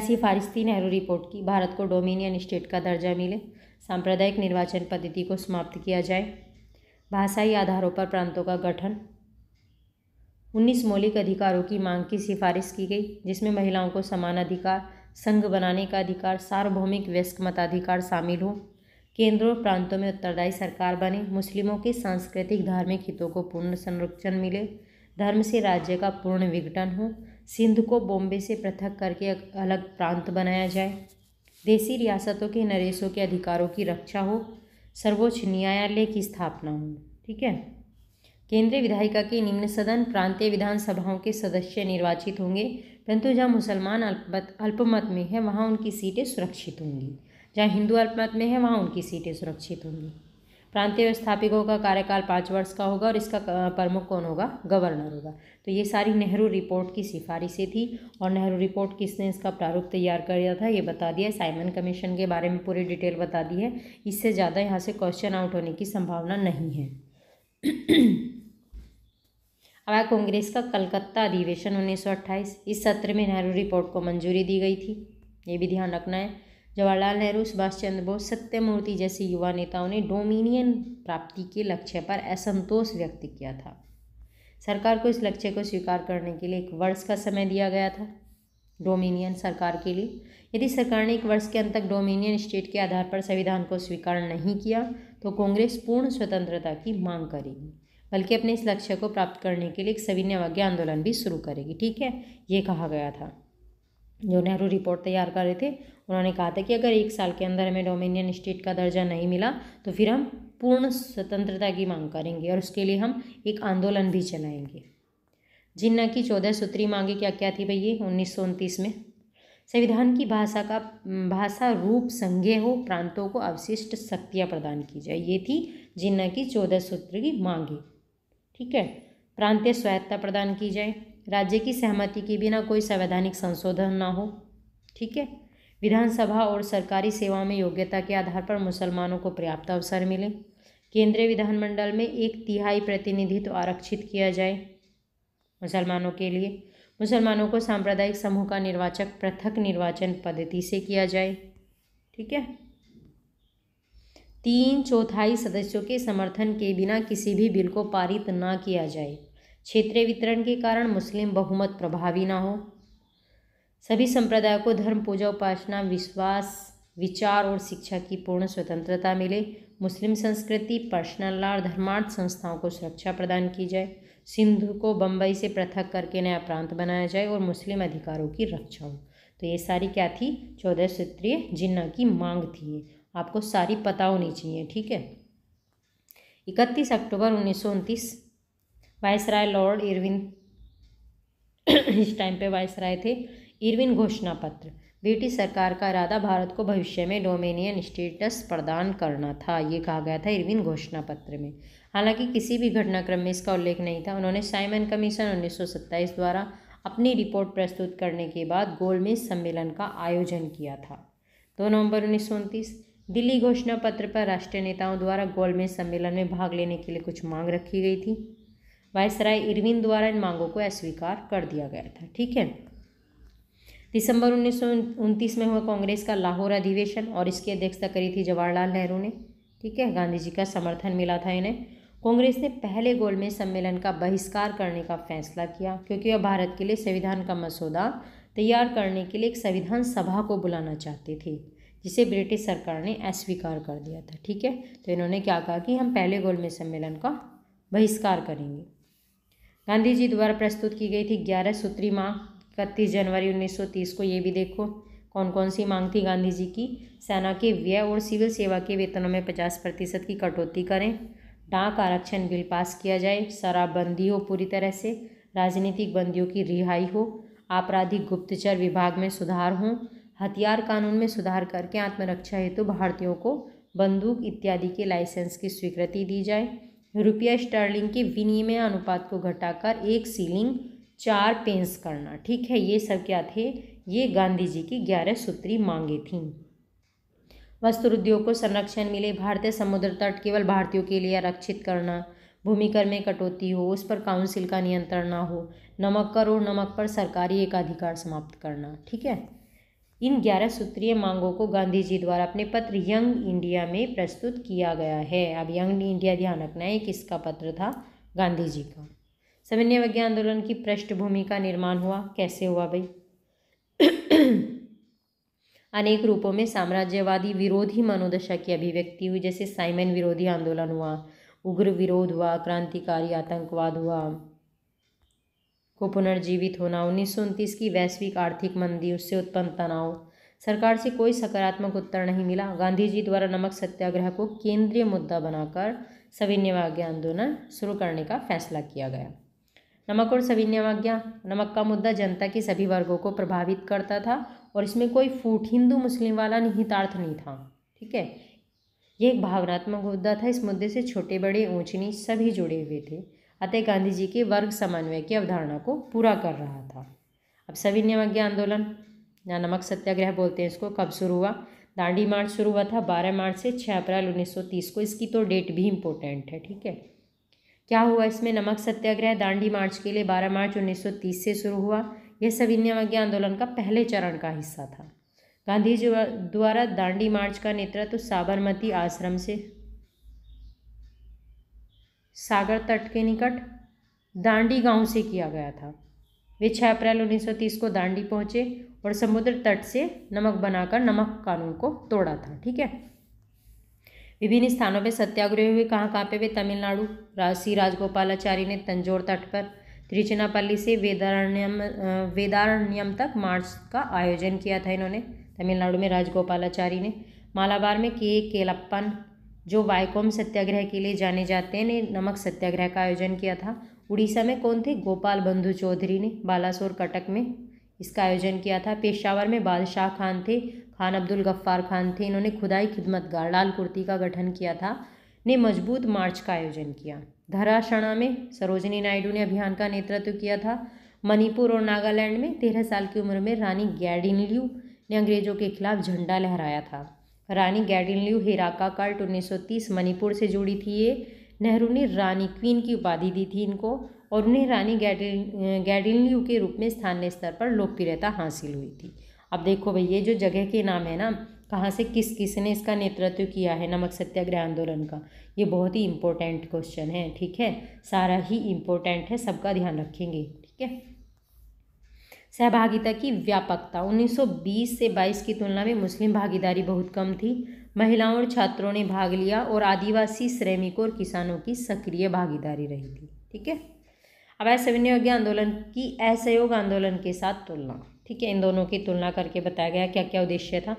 थी नेहरू रिपोर्ट की भारत को डोमिनियन स्टेट का दर्जा मिले सांप्रदायिक निर्वाचन पद्धति को समाप्त किया जाए भाषाई आधारों पर प्रांतों का गठन उन्नीस मौलिक अधिकारों की मांग की सिफारिश की गई जिसमें महिलाओं को समान अधिकार संघ बनाने का अधिकार सार्वभौमिक वयस्क मताधिकार शामिल हो केंद्र और प्रांतों में उत्तरदायी सरकार बने मुस्लिमों के सांस्कृतिक धार्मिक हितों को पूर्ण संरक्षण मिले धर्म से राज्य का पूर्ण विघटन हो सिंध को बॉम्बे से पृथक करके अलग प्रांत बनाया जाए देसी रियासतों के नरेशों के अधिकारों की रक्षा हो सर्वोच्च न्यायालय की स्थापना हो ठीक है केंद्रीय विधायिका के निम्न सदन प्रांतीय विधानसभाओं के सदस्य निर्वाचित होंगे परंतु जहाँ मुसलमान अल्पमत में है वहाँ उनकी सीटें सुरक्षित होंगी जहाँ हिंदू अल्पमत में है वहाँ उनकी सीटें सुरक्षित होंगी प्रांतीय व्यवस्थापिकों का कार्यकाल पाँच वर्ष का होगा और इसका प्रमुख कौन होगा गवर्नर होगा तो ये सारी नेहरू रिपोर्ट की सिफारिशें थी और नेहरू रिपोर्ट किसने इसका प्रारूप तैयार किया था ये बता दिया साइमन कमीशन के बारे में पूरी डिटेल बता दी है इससे ज़्यादा यहाँ से क्वेश्चन आउट होने की संभावना नहीं है अब कांग्रेस का कलकत्ता अधिवेशन उन्नीस इस सत्र में नेहरू रिपोर्ट को मंजूरी दी गई थी ये भी ध्यान रखना है जवाहरलाल नेहरू सुभाष चंद्र बोस सत्यमूर्ति जैसे युवा नेताओं ने डोमिनियन प्राप्ति के लक्ष्य पर असंतोष व्यक्त किया था सरकार को इस लक्ष्य को स्वीकार करने के लिए एक वर्ष का समय दिया गया था डोमिनियन सरकार के लिए यदि सरकार ने एक वर्ष के अंत तक डोमिनियन स्टेट के आधार पर संविधान को स्वीकार नहीं किया तो कांग्रेस पूर्ण स्वतंत्रता की मांग करेगी बल्कि अपने इस लक्ष्य को प्राप्त करने के लिए एक सविनय आंदोलन भी शुरू करेगी ठीक है ये कहा गया था जो नेहरू रिपोर्ट तैयार कर रहे थे उन्होंने कहा था कि अगर एक साल के अंदर हमें डोमिनियन स्टेट का दर्जा नहीं मिला तो फिर हम पूर्ण स्वतंत्रता की मांग करेंगे और उसके लिए हम एक आंदोलन भी चलाएंगे जिन्ना की चौदह सूत्री मांगे क्या क्या थी भैया उन्नीस में संविधान की भाषा का भाषा रूप संज्ञे हो प्रांतों को अवशिष्ट शक्तियाँ प्रदान की जाए ये थी जिन्ना की चौदह सूत्र की मांगे ठीक है प्रांतीय स्वायत्ता प्रदान की जाए राज्य की सहमति के बिना कोई संवैधानिक संशोधन ना हो ठीक है विधानसभा और सरकारी सेवाओं में योग्यता के आधार पर मुसलमानों को पर्याप्त अवसर मिले केंद्रीय विधानमंडल में एक तिहाई प्रतिनिधित्व तो आरक्षित किया जाए मुसलमानों के लिए मुसलमानों को सांप्रदायिक समूह का निर्वाचक पृथक निर्वाचन पद्धति से किया जाए ठीक है तीन चौथाई सदस्यों के समर्थन के बिना किसी भी बिल को पारित ना किया जाए क्षेत्रीय वितरण के कारण मुस्लिम बहुमत प्रभावी ना हो सभी संप्रदायों को धर्म पूजा उपासना विश्वास विचार और शिक्षा की पूर्ण स्वतंत्रता मिले मुस्लिम संस्कृति पर्सनल लॉ और धर्मार्थ संस्थाओं को सुरक्षा प्रदान की जाए सिंधु को बम्बई से पृथक करके नया प्रांत बनाया जाए और मुस्लिम अधिकारों की रक्षा हो तो ये सारी क्या थी चौदह सूत्रीय जिन्ना की मांग थी आपको सारी पता होनी चाहिए ठीक है इकतीस अक्टूबर उन्नीस सौ उनतीस राय लॉर्ड इरविन इस टाइम पे राय थे इरविन घोषणा पत्र ब्रिटिश सरकार का इरादा भारत को भविष्य में डोमिनियन स्टेटस प्रदान करना था ये कहा गया था इरविन घोषणा पत्र में हालांकि किसी भी घटनाक्रम में इसका उल्लेख नहीं था उन्होंने साइमन कमीशन उन्नीस द्वारा अपनी रिपोर्ट प्रस्तुत करने के बाद गोलमेज सम्मेलन का आयोजन किया था दो नवंबर उन्नीस दिल्ली घोषणा पत्र पर राष्ट्रीय नेताओं द्वारा गोलमेज सम्मेलन में भाग लेने के लिए कुछ मांग रखी गई थी वायसराय इरविन द्वारा इन मांगों को अस्वीकार कर दिया गया था ठीक है दिसंबर उन्नीस में हुआ कांग्रेस का लाहौर अधिवेशन और इसकी अध्यक्षता करी थी जवाहरलाल नेहरू ने ठीक है गांधी जी का समर्थन मिला था इन्हें कांग्रेस ने पहले गोलमेज सम्मेलन का बहिष्कार करने का फैसला किया क्योंकि वह भारत के लिए संविधान का मसौदा तैयार करने के लिए एक संविधान सभा को बुलाना चाहती थी जिसे ब्रिटिश सरकार ने अस्वीकार कर दिया था ठीक है तो इन्होंने क्या कहा कि हम पहले गोलमेज सम्मेलन का बहिष्कार करेंगे गांधी जी द्वारा प्रस्तुत की गई थी ग्यारह सूत्री मांग इकतीस जनवरी उन्नीस सौ तीस को ये भी देखो कौन कौन सी मांग थी गांधी जी की सेना के व्यय और सिविल सेवा के वेतनों में पचास प्रतिशत की कटौती करें डाक आरक्षण बिल पास किया जाए शराबबंदी हो पूरी तरह से राजनीतिक बंदियों की रिहाई हो आपराधिक गुप्तचर विभाग में सुधार हों हथियार कानून में सुधार करके आत्मरक्षा हेतु तो भारतीयों को बंदूक इत्यादि के लाइसेंस की स्वीकृति दी जाए रुपया स्टर्लिंग के विनिमय अनुपात को घटाकर एक सीलिंग चार पेंस करना ठीक है ये सब क्या थे ये गांधी जी की ग्यारह सूत्री मांगे थीं वस्त्र उद्योग को संरक्षण मिले भारतीय समुद्र तट केवल भारतीयों के लिए आरक्षित करना भूमिकर में कटौती हो उस पर काउंसिल का नियंत्रण ना हो नमक कर और नमक पर सरकारी एकाधिकार समाप्त करना ठीक है इन ग्यारह सूत्रीय मांगों को गांधी जी द्वारा अपने पत्र यंग इंडिया में प्रस्तुत किया गया है अब यंग इंडिया ध्यान रखना है किसका पत्र था गांधी जी का समन्वय विज्ञान आंदोलन की पृष्ठभूमि का निर्माण हुआ कैसे हुआ भाई अनेक रूपों में साम्राज्यवादी विरोधी मनोदशा की अभिव्यक्ति हुई जैसे साइमन विरोधी आंदोलन हुआ उग्र विरोध हुआ क्रांतिकारी आतंकवाद हुआ को पुनर्जीवित होना उन्नीस की वैश्विक आर्थिक मंदी उससे उत्पन्न तनाव सरकार से कोई सकारात्मक उत्तर नहीं मिला गांधी जी द्वारा नमक सत्याग्रह को केंद्रीय मुद्दा बनाकर सविन्यवाज्ञा आंदोलन शुरू करने का फैसला किया गया नमक और सविन्यवाज्ञा नमक का मुद्दा जनता के सभी वर्गों को प्रभावित करता था और इसमें कोई फूट हिंदू मुस्लिम वाला निहितार्थ नहीं था ठीक है ये एक भावनात्मक मुद्दा था इस मुद्दे से छोटे बड़े ऊंच नीच सभी जुड़े हुए थे अतः गांधी जी के वर्ग समन्वय की अवधारणा को पूरा कर रहा था अब सभी आंदोलन या नमक सत्याग्रह बोलते हैं इसको कब शुरू हुआ दांडी मार्च शुरू हुआ था 12 मार्च से 6 अप्रैल 1930 को इसकी तो डेट भी इम्पोर्टेंट है ठीक है क्या हुआ इसमें नमक सत्याग्रह दांडी मार्च के लिए 12 मार्च 1930 से शुरू हुआ यह सविनयमज्ञ आंदोलन का पहले चरण का हिस्सा था गांधी जी द्वारा दांडी मार्च का नेतृत्व तो साबरमती आश्रम से सागर तट के निकट दांडी गांव से किया गया था वे 6 अप्रैल 1930 को दांडी पहुंचे और समुद्र तट से नमक बनाकर नमक कानून को तोड़ा था ठीक है विभिन्न स्थानों पर सत्याग्रह हुए कहाँ कहाँ पे वे तमिलनाडु रासी राजगोपालाचारी ने तंजोर तट पर त्रिचनापल्ली से वेदारण्यम वेदारण्यम तक मार्च का आयोजन किया था इन्होंने तमिलनाडु में राजगोपालाचारी ने मालाबार में के केलप्पन जो वायकोम सत्याग्रह के लिए जाने जाते हैं ने नमक सत्याग्रह का आयोजन किया था उड़ीसा में कौन थे गोपाल बंधु चौधरी ने बालासोर कटक में इसका आयोजन किया था पेशावर में बादशाह खान थे खान अब्दुल गफ्फार खान थे इन्होंने खुदाई खिदमतगार लाल कुर्ती का गठन किया था ने मजबूत मार्च का आयोजन किया धराशणा में सरोजनी नायडू ने अभियान का नेतृत्व किया था मणिपुर और नागालैंड में तेरह साल की उम्र में रानी गैडिनल्यू ने अंग्रेजों के खिलाफ झंडा लहराया था रानी गैडिनल्यू हिराका कार्ट उन्नीस सौ तीस मणिपुर से जुड़ी थी ये नेहरू ने रानी क्वीन की उपाधि दी थी इनको और उन्हें रानी गैडिन गैडिनल्यू के रूप में स्थानीय स्तर पर लोकप्रियता हासिल हुई थी अब देखो भाई ये जो जगह के नाम है ना कहाँ से किस किस ने इसका नेतृत्व किया है नमक सत्याग्रह आंदोलन का ये बहुत ही इम्पोर्टेंट क्वेश्चन है ठीक है सारा ही इम्पोर्टेंट है सबका ध्यान रखेंगे ठीक है सहभागिता की व्यापकता 1920 से 22 की तुलना में मुस्लिम भागीदारी बहुत कम थी महिलाओं और छात्रों ने भाग लिया और आदिवासी श्रमिकों और किसानों की सक्रिय भागीदारी रही थी ठीक है अब विनियोग आंदोलन की असहयोग आंदोलन के साथ तुलना ठीक है इन दोनों की तुलना करके बताया गया क्या क्या उद्देश्य था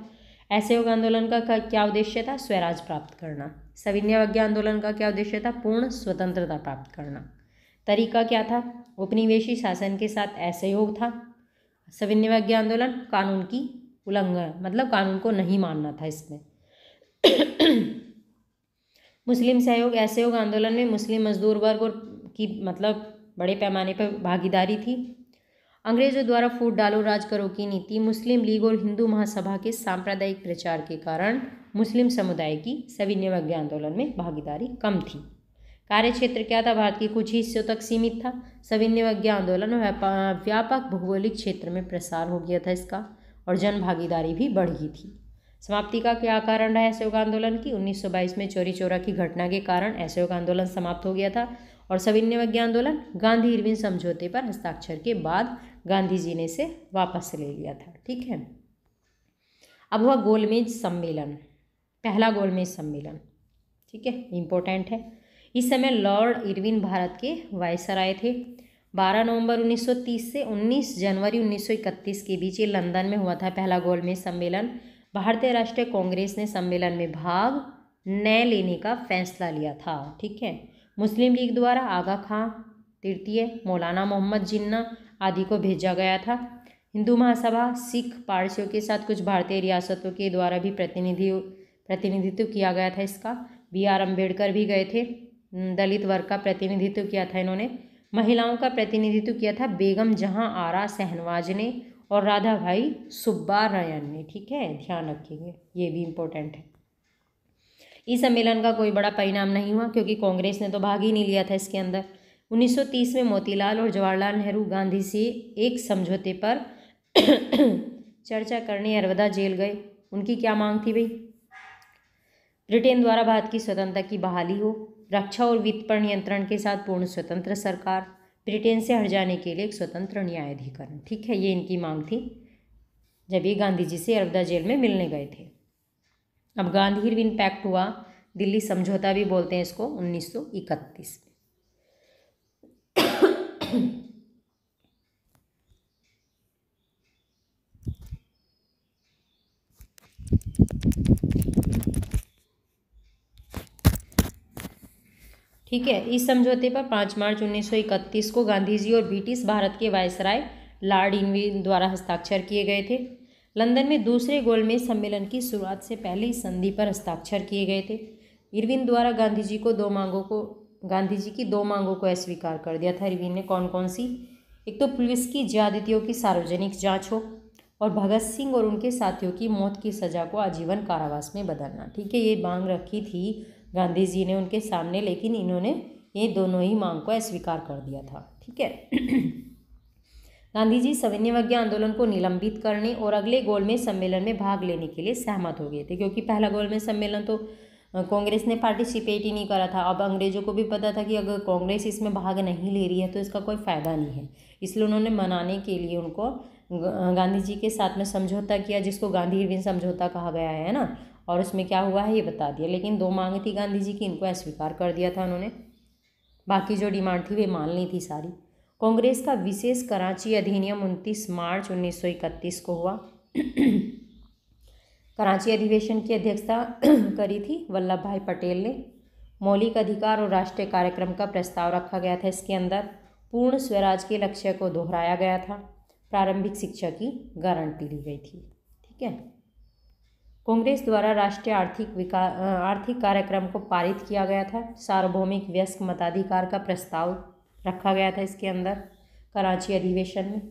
असहयोग आंदोलन का क्या उद्देश्य था स्वराज प्राप्त करना सविनयवज्ञ आंदोलन का क्या उद्देश्य था पूर्ण स्वतंत्रता प्राप्त करना तरीका क्या था उपनिवेशी शासन के साथ असहयोग था सविन्य आंदोलन कानून की उल्लंघन मतलब कानून को नहीं मानना था इसमें मुस्लिम सहयोग असहयोग आंदोलन में मुस्लिम मजदूर वर्ग और की मतलब बड़े पैमाने पर भागीदारी थी अंग्रेजों द्वारा फूट डालो राज करो की नीति मुस्लिम लीग और हिंदू महासभा के सांप्रदायिक प्रचार के कारण मुस्लिम समुदाय की सविनय आंदोलन में भागीदारी कम थी कार्य क्षेत्र क्या था भारत के कुछ हिस्सों तक सीमित था सविन्यवज्ञ आंदोलन व्यापक भौगोलिक क्षेत्र में प्रसार हो गया था इसका और जन भागीदारी भी बढ़ गई थी समाप्ति का क्या कारण रहा असहयोग आंदोलन की 1922 में चोरी चोरा की घटना के कारण असहयोग आंदोलन समाप्त हो गया था और सविन्यवज्ञ आंदोलन गांधी इरविन समझौते पर हस्ताक्षर के बाद गांधी जी ने इसे वापस ले लिया था ठीक है अब हुआ गोलमेज सम्मेलन पहला गोलमेज सम्मेलन ठीक है इम्पोर्टेंट है इस समय लॉर्ड इरविन भारत के आए थे 12 नवंबर 1930 से 19 जनवरी 1931 के बीच ये लंदन में हुआ था पहला गोलमेज सम्मेलन भारतीय राष्ट्रीय कांग्रेस ने सम्मेलन में भाग न लेने का फैसला लिया था ठीक है मुस्लिम लीग द्वारा आगा खां तृतीय मौलाना मोहम्मद जिन्ना आदि को भेजा गया था हिंदू महासभा सिख पारसियों के साथ कुछ भारतीय रियासतों के द्वारा भी प्रतिनिधि प्रतिनिधित्व किया गया था इसका बी आर अम्बेडकर भी गए थे दलित वर्ग का प्रतिनिधित्व किया था इन्होंने महिलाओं का प्रतिनिधित्व किया था बेगम जहां आरा सहनवाज ने और राधा भाई सुब्बा रयन ने ठीक है ध्यान रखेंगे ये भी इम्पोर्टेंट है इस सम्मेलन का कोई बड़ा परिणाम नहीं हुआ क्योंकि कांग्रेस ने तो भाग ही नहीं लिया था इसके अंदर 1930 में मोतीलाल और जवाहरलाल नेहरू गांधी से एक समझौते पर चर्चा करने अरवदा जेल गए उनकी क्या मांग थी भाई ब्रिटेन द्वारा भारत की स्वतंत्रता की बहाली हो रक्षा और वित्त पर नियंत्रण के साथ पूर्ण स्वतंत्र सरकार ब्रिटेन से हट जाने के लिए एक स्वतंत्र न्यायाधिकरण ठीक है ये इनकी मांग थी जब ये गांधी जी से अरबदा जेल में मिलने गए थे अब गांधी हिरविन पैक्ट हुआ दिल्ली समझौता भी बोलते हैं इसको उन्नीस सौ ठीक है इस समझौते पर पाँच मार्च उन्नीस को गांधी जी और ब्रिटिश भारत के वायसराय लॉर्ड इनवी द्वारा हस्ताक्षर किए गए थे लंदन में दूसरे गोलमेज सम्मेलन की शुरुआत से पहले इस संधि पर हस्ताक्षर किए गए थे इरविन द्वारा गांधी जी को दो मांगों को गांधी जी की दो मांगों को अस्वीकार कर दिया था इरविन ने कौन कौन सी एक तो पुलिस की ज्यादतियों की सार्वजनिक जांच हो और भगत सिंह और उनके साथियों की मौत की सज़ा को आजीवन कारावास में बदलना ठीक है ये मांग रखी थी गांधी जी ने उनके सामने लेकिन इन्होंने ये दोनों ही मांग को अस्वीकार कर दिया था ठीक है गांधी जी सविन्यवज्ञा आंदोलन को निलंबित करने और अगले गोलमेज सम्मेलन में भाग लेने के लिए सहमत हो गए थे क्योंकि पहला गोलमेज सम्मेलन तो कांग्रेस ने पार्टिसिपेट ही नहीं करा था अब अंग्रेजों को भी पता था कि अगर कांग्रेस इसमें भाग नहीं ले रही है तो इसका कोई फ़ायदा नहीं है इसलिए उन्होंने मनाने के लिए उनको गांधी जी के साथ में समझौता किया जिसको गांधी समझौता कहा गया है ना और उसमें क्या हुआ है ये बता दिया लेकिन दो मांग थी गांधी जी की इनको अस्वीकार कर दिया था उन्होंने बाकी जो डिमांड थी वे मान ली थी सारी कांग्रेस का विशेष कराची अधिनियम उनतीस मार्च उन्नीस को हुआ कराची अधिवेशन की अध्यक्षता करी थी वल्लभ भाई पटेल ने मौलिक अधिकार और राष्ट्रीय कार्यक्रम का प्रस्ताव रखा गया था इसके अंदर पूर्ण स्वराज के लक्ष्य को दोहराया गया था प्रारंभिक शिक्षा की गारंटी ली गई थी ठीक है कांग्रेस द्वारा राष्ट्रीय आर्थिक विकास आर्थिक कार्यक्रम को पारित किया गया था सार्वभौमिक व्यस्क मताधिकार का प्रस्ताव रखा गया था इसके अंदर कराची अधिवेशन में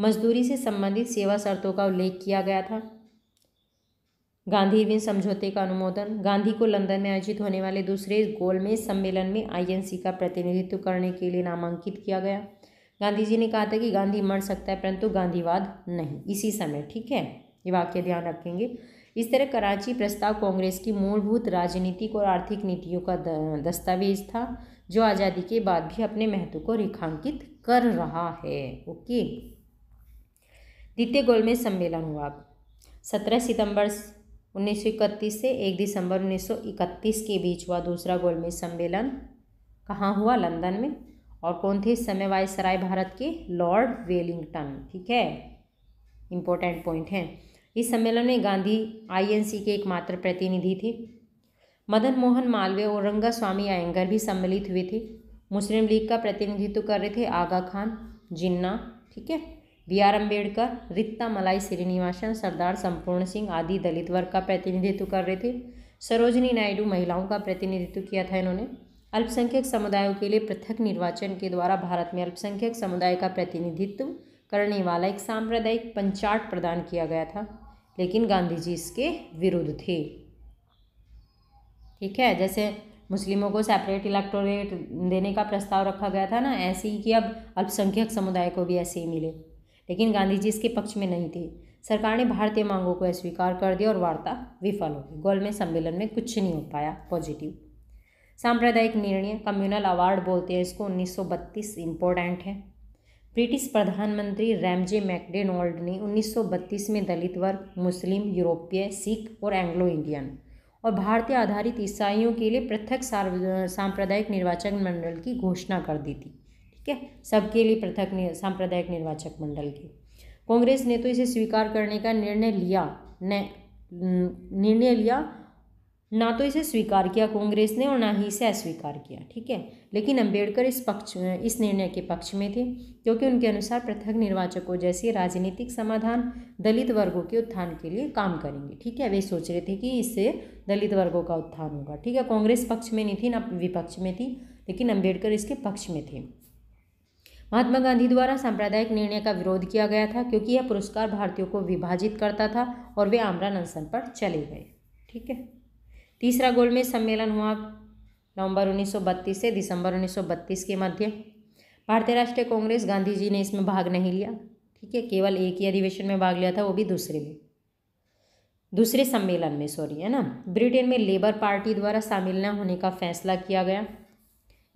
मजदूरी से संबंधित सेवा शर्तों का उल्लेख किया गया था गांधी विन समझौते का अनुमोदन गांधी को लंदन में आयोजित होने वाले दूसरे गोलमेज सम्मेलन में आईएनसी का प्रतिनिधित्व करने के लिए नामांकित किया गया गांधी जी ने कहा था कि गांधी मर सकता है परंतु गांधीवाद नहीं इसी समय ठीक है ये वाक्य ध्यान रखेंगे इस तरह कराची प्रस्ताव कांग्रेस की मूलभूत राजनीतिक और आर्थिक नीतियों का दस्तावेज था जो आज़ादी के बाद भी अपने महत्व को रेखांकित कर रहा है ओके द्वितीय गोलमेज सम्मेलन हुआ सत्रह सितंबर इकतीस से एक दिसंबर 1931 के बीच हुआ दूसरा गोलमेज सम्मेलन कहाँ हुआ लंदन में और कौन थे इस समय वायसराय भारत के लॉर्ड वेलिंगटन ठीक है इम्पोर्टेंट पॉइंट है इस सम्मेलन में गांधी आईएनसी के एकमात्र प्रतिनिधि थे मदन मोहन मालवीय और रंगा स्वामी आयंगर भी सम्मिलित हुए थे मुस्लिम लीग का प्रतिनिधित्व कर रहे थे आगा खान जिन्ना ठीक है बी आर अम्बेडकर रिक्ता मलाई श्रीनिवासन सरदार संपूर्ण सिंह आदि दलित वर्ग का प्रतिनिधित्व कर रहे थे सरोजनी नायडू महिलाओं का प्रतिनिधित्व किया था इन्होंने अल्पसंख्यक समुदायों के लिए पृथक निर्वाचन के द्वारा भारत में अल्पसंख्यक समुदाय का प्रतिनिधित्व करने वाला एक सांप्रदायिक पंचाट प्रदान किया गया था लेकिन गांधी जी इसके विरुद्ध थे ठीक है जैसे मुस्लिमों को सेपरेट इलेक्टोरेट देने का प्रस्ताव रखा गया था ना ऐसे ही कि अब अल्पसंख्यक समुदाय को भी ऐसे ही मिले लेकिन गांधी जी इसके पक्ष में नहीं थे सरकार ने भारतीय मांगों को अस्वीकार कर दिया और वार्ता विफल हो गई गोलमेज सम्मेलन में कुछ नहीं हो पाया पॉजिटिव सांप्रदायिक निर्णय कम्युनल अवार्ड बोलते हैं इसको 1932 इंपॉर्टेंट है ब्रिटिश प्रधानमंत्री रैमजे मैकडेनोल्ड ने 1932 में दलित वर्ग मुस्लिम यूरोपीय सिख और एंग्लो इंडियन और भारतीय आधारित ईसाइयों के लिए पृथक सांप्रदायिक निर्वाचक मंडल की घोषणा कर दी थी ठीक है सबके लिए पृथक सांप्रदायिक निर्वाचक मंडल की कांग्रेस ने तो इसे स्वीकार करने का निर्णय लिया ने निर्णय लिया ना तो इसे स्वीकार किया कांग्रेस ने और ना ही इसे अस्वीकार किया ठीक है लेकिन अंबेडकर इस पक्ष इस निर्णय के पक्ष में थे क्योंकि उनके अनुसार पृथक निर्वाचकों जैसे राजनीतिक समाधान दलित वर्गों के उत्थान के लिए काम करेंगे ठीक है वे सोच रहे थे कि इससे दलित वर्गों का उत्थान होगा ठीक है कांग्रेस पक्ष में नहीं थी ना विपक्ष में थी लेकिन अम्बेडकर इसके पक्ष में थे महात्मा गांधी द्वारा सांप्रदायिक निर्णय का विरोध किया गया था क्योंकि यह पुरस्कार भारतीयों को विभाजित करता था और वे आमरा नंसन पर चले गए ठीक है तीसरा गोलमेज सम्मेलन हुआ नवंबर 1932 से दिसंबर 1932 के मध्य भारतीय राष्ट्रीय कांग्रेस गांधी जी ने इसमें भाग नहीं लिया ठीक है केवल एक ही अधिवेशन में भाग लिया था वो भी दूसरे में दूसरे सम्मेलन में सॉरी है ना ब्रिटेन में लेबर पार्टी द्वारा शामिल न होने का फैसला किया गया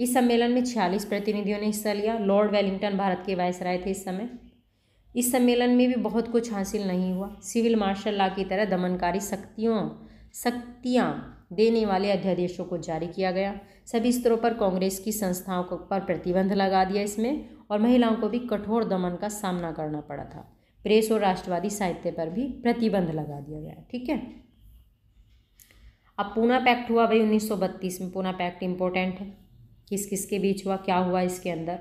इस सम्मेलन में छियालीस प्रतिनिधियों ने हिस्सा लिया लॉर्ड वेलिंगटन भारत के राय थे इस समय इस सम्मेलन में भी बहुत कुछ हासिल नहीं हुआ सिविल मार्शल लॉ की तरह दमनकारी शक्तियों शक्तियाँ देने वाले अध्यादेशों को जारी किया गया सभी स्तरों पर कांग्रेस की संस्थाओं पर प्रतिबंध लगा दिया इसमें और महिलाओं को भी कठोर दमन का सामना करना पड़ा था प्रेस और राष्ट्रवादी साहित्य पर भी प्रतिबंध लगा दिया गया ठीक है अब पूना पैक्ट हुआ भाई 1932 में पूना पैक्ट इम्पोर्टेंट है किस किस के बीच हुआ क्या हुआ इसके अंदर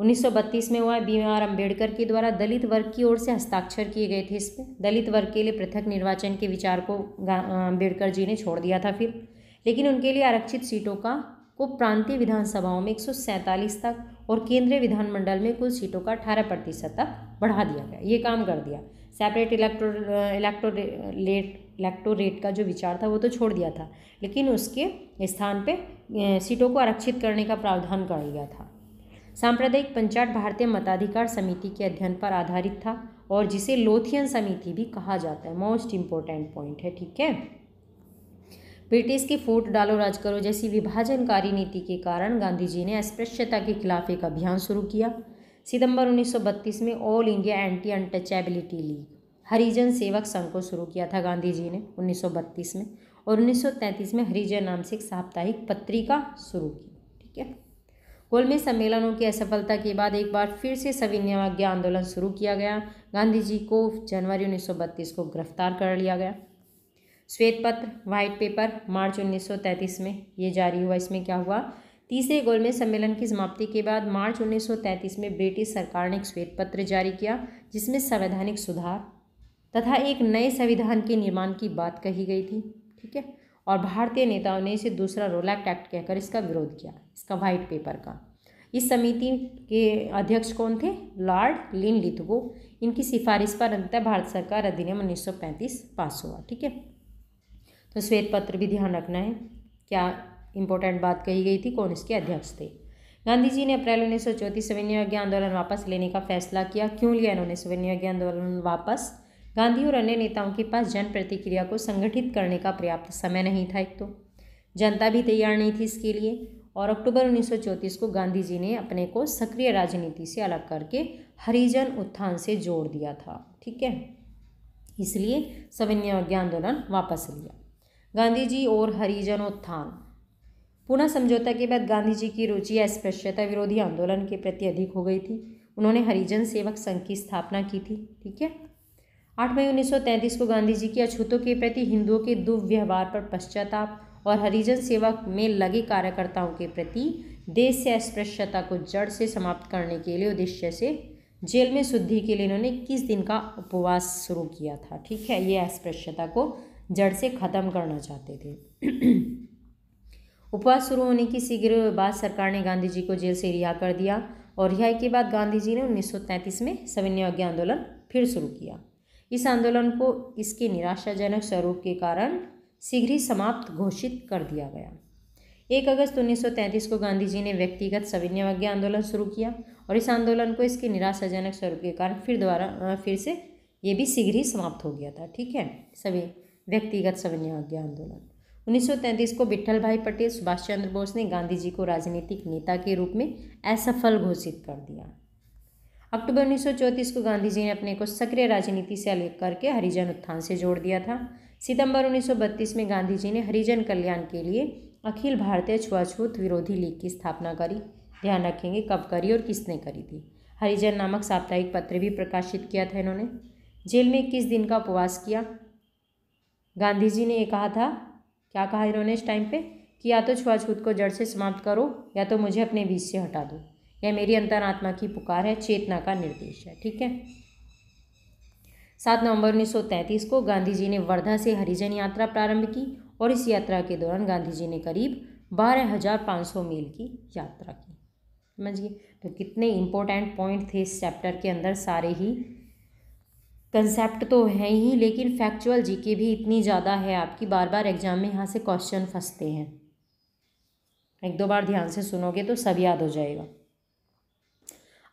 उन्नीस में हुआ है बी आर अम्बेडकर के द्वारा दलित वर्ग की ओर से हस्ताक्षर किए गए थे इस पर दलित वर्ग के लिए पृथक निर्वाचन के विचार को अम्बेडकर जी ने छोड़ दिया था फिर लेकिन उनके लिए आरक्षित सीटों का को प्रांतीय विधानसभाओं में एक तक और केंद्रीय विधानमंडल में कुल सीटों का अठारह प्रतिशत तक बढ़ा दिया गया ये काम कर दिया सेपरेट इलेक्टोर इलेक्टोरेट इलेक्टोरेट का जो विचार था वो तो छोड़ दिया था लेकिन उसके स्थान पे सीटों को आरक्षित करने का प्रावधान कर लिया था सांप्रदायिक पंचायत भारतीय मताधिकार समिति के अध्ययन पर आधारित था और जिसे लोथियन समिति भी कहा जाता है मोस्ट इम्पोर्टेंट पॉइंट है ठीक है ब्रिटिश के फोर्ट डालो राज करो जैसी विभाजनकारी नीति के कारण गांधी जी ने अस्पृश्यता के खिलाफ एक अभियान शुरू किया सितंबर 1932 में all India anti untouchability league Harijan Sevak Sangh को शुरू किया था गांधी जी ने 1932 में और 1933 में हरिजन नाम से एक साप्ताहिक पत्रिका शुरू की ठीक है गोलमेज सम्मेलनों की असफलता के बाद एक बार फिर से सविनयाज्ञा आंदोलन शुरू किया गया गांधी जी को जनवरी उन्नीस को गिरफ्तार कर लिया गया श्वेत पत्र व्हाइट पेपर मार्च 1933 में ये जारी हुआ इसमें क्या हुआ तीसरे गोलमेज सम्मेलन की समाप्ति के बाद मार्च 1933 में ब्रिटिश सरकार ने एक श्वेत पत्र जारी किया जिसमें संवैधानिक सुधार तथा एक नए संविधान के निर्माण की बात कही गई थी ठीक है और भारतीय नेताओं ने इसे दूसरा रोलैक्ट एक्ट कहकर इसका विरोध किया इसका वाइट पेपर का इस समिति के अध्यक्ष कौन थे लॉर्ड लिन लिथगो इनकी सिफारिश पर अंततः भारत सरकार अधिनियम पैंतीस पास हुआ ठीक है तो श्वेत पत्र भी ध्यान रखना है क्या इंपॉर्टेंट बात कही गई थी कौन इसके अध्यक्ष थे गांधी जी ने अप्रैल उन्नीस सौ चौंतीस सविनय आंदोलन वापस लेने का फैसला किया क्यों लिया इन्होंने सविनय आंदोलन वापस गांधी और अन्य नेताओं के पास जन प्रतिक्रिया को संगठित करने का पर्याप्त समय नहीं था एक तो जनता भी तैयार नहीं थी इसके लिए और अक्टूबर 1934 को गांधी जी ने अपने को सक्रिय राजनीति से अलग करके हरिजन उत्थान से जोड़ दिया था ठीक है इसलिए सविनय आंदोलन वापस लिया गांधी जी और हरिजन उत्थान पुनः समझौता के बाद गांधी जी की रुचि अस्पृश्यता विरोधी आंदोलन के प्रति अधिक हो गई थी उन्होंने हरिजन सेवक संघ की स्थापना की थी ठीक है आठ मई 1933 को गांधी जी की अछूतों के प्रति हिंदुओं के दुर्व्यवहार पर पश्चाताप और हरिजन सेवक में लगे कार्यकर्ताओं के प्रति देश से अस्पृश्यता को जड़ से समाप्त करने के लिए उद्देश्य से जेल में शुद्धि के लिए इन्होंने इक्कीस दिन का उपवास शुरू किया था ठीक है ये अस्पृश्यता को जड़ से ख़त्म करना चाहते थे उपवास शुरू होने की शीघ्र बाद सरकार ने गांधी जी को जेल से रिहा कर दिया और रिहाई के बाद गांधी जी ने उन्नीस में सविनय आंदोलन फिर शुरू किया इस आंदोलन को इसके निराशाजनक स्वरूप के कारण शीघ्र ही समाप्त घोषित कर दिया गया एक अगस्त 1933 को गांधी जी ने व्यक्तिगत सविनयाज्ञा आंदोलन शुरू किया और इस आंदोलन को इसके निराशाजनक स्वरूप के कारण फिर द्वारा फिर से ये भी शीघ्र ही समाप्त हो गया था ठीक है सभी व्यक्तिगत सविनयाज्ञा आंदोलन 1933 को विट्ठल भाई पटेल सुभाष चंद्र बोस ने गांधी जी को राजनीतिक नेता के रूप में असफल घोषित कर दिया अक्टूबर 1934 को गांधी जी ने अपने को सक्रिय राजनीति से अलग करके हरिजन उत्थान से जोड़ दिया था सितंबर 1932 में गांधी जी ने हरिजन कल्याण के लिए अखिल भारतीय छुआछूत विरोधी लीग की स्थापना करी ध्यान रखेंगे कब करी और किसने करी थी हरिजन नामक साप्ताहिक पत्र भी प्रकाशित किया था इन्होंने जेल में इक्कीस दिन का उपवास किया गांधी जी ने ये कहा था क्या कहा इन्होंने इस टाइम पे कि या तो छुआछूत को जड़ से समाप्त करो या तो मुझे अपने बीच से हटा दो यह मेरी अंतरात्मा की पुकार है चेतना का निर्देश है ठीक है सात नवंबर उन्नीस को गांधी जी ने वर्धा से हरिजन यात्रा प्रारंभ की और इस यात्रा के दौरान गांधी जी ने करीब बारह हज़ार पाँच सौ मील की यात्रा की समझिए तो कितने इम्पोर्टेंट पॉइंट थे इस चैप्टर के अंदर सारे ही कंसेप्ट तो हैं ही लेकिन फैक्चुअल जी के भी इतनी ज़्यादा है आपकी बार बार एग्जाम में यहाँ से क्वेश्चन फंसते हैं एक दो बार ध्यान से सुनोगे तो सब याद हो जाएगा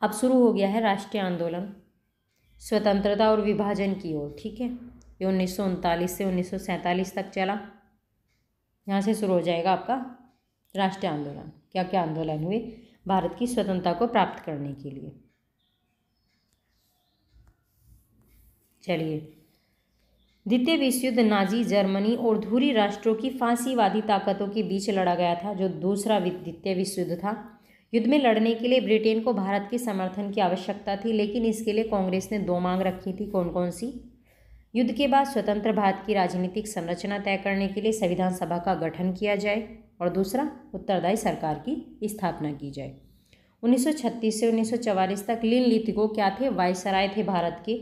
अब शुरू हो गया है राष्ट्रीय आंदोलन स्वतंत्रता और विभाजन की ओर ठीक है ये उन्नीस से उन्नीस तक चला यहाँ से शुरू हो जाएगा आपका राष्ट्रीय आंदोलन क्या क्या आंदोलन हुए भारत की स्वतंत्रता को प्राप्त करने के लिए चलिए द्वितीय विश्व युद्ध नाजी जर्मनी और धूरी राष्ट्रों की फांसीवादी ताकतों के बीच लड़ा गया था जो दूसरा द्वितीय विश्व युद्ध था युद्ध में लड़ने के लिए ब्रिटेन को भारत के समर्थन की आवश्यकता थी लेकिन इसके लिए कांग्रेस ने दो मांग रखी थी कौन कौन सी युद्ध के बाद स्वतंत्र भारत की राजनीतिक संरचना तय करने के लिए संविधान सभा का गठन किया जाए और दूसरा उत्तरदायी सरकार की स्थापना की जाए 1936 से 1944 तक लिन लिथिगो क्या थे वायसराय थे भारत के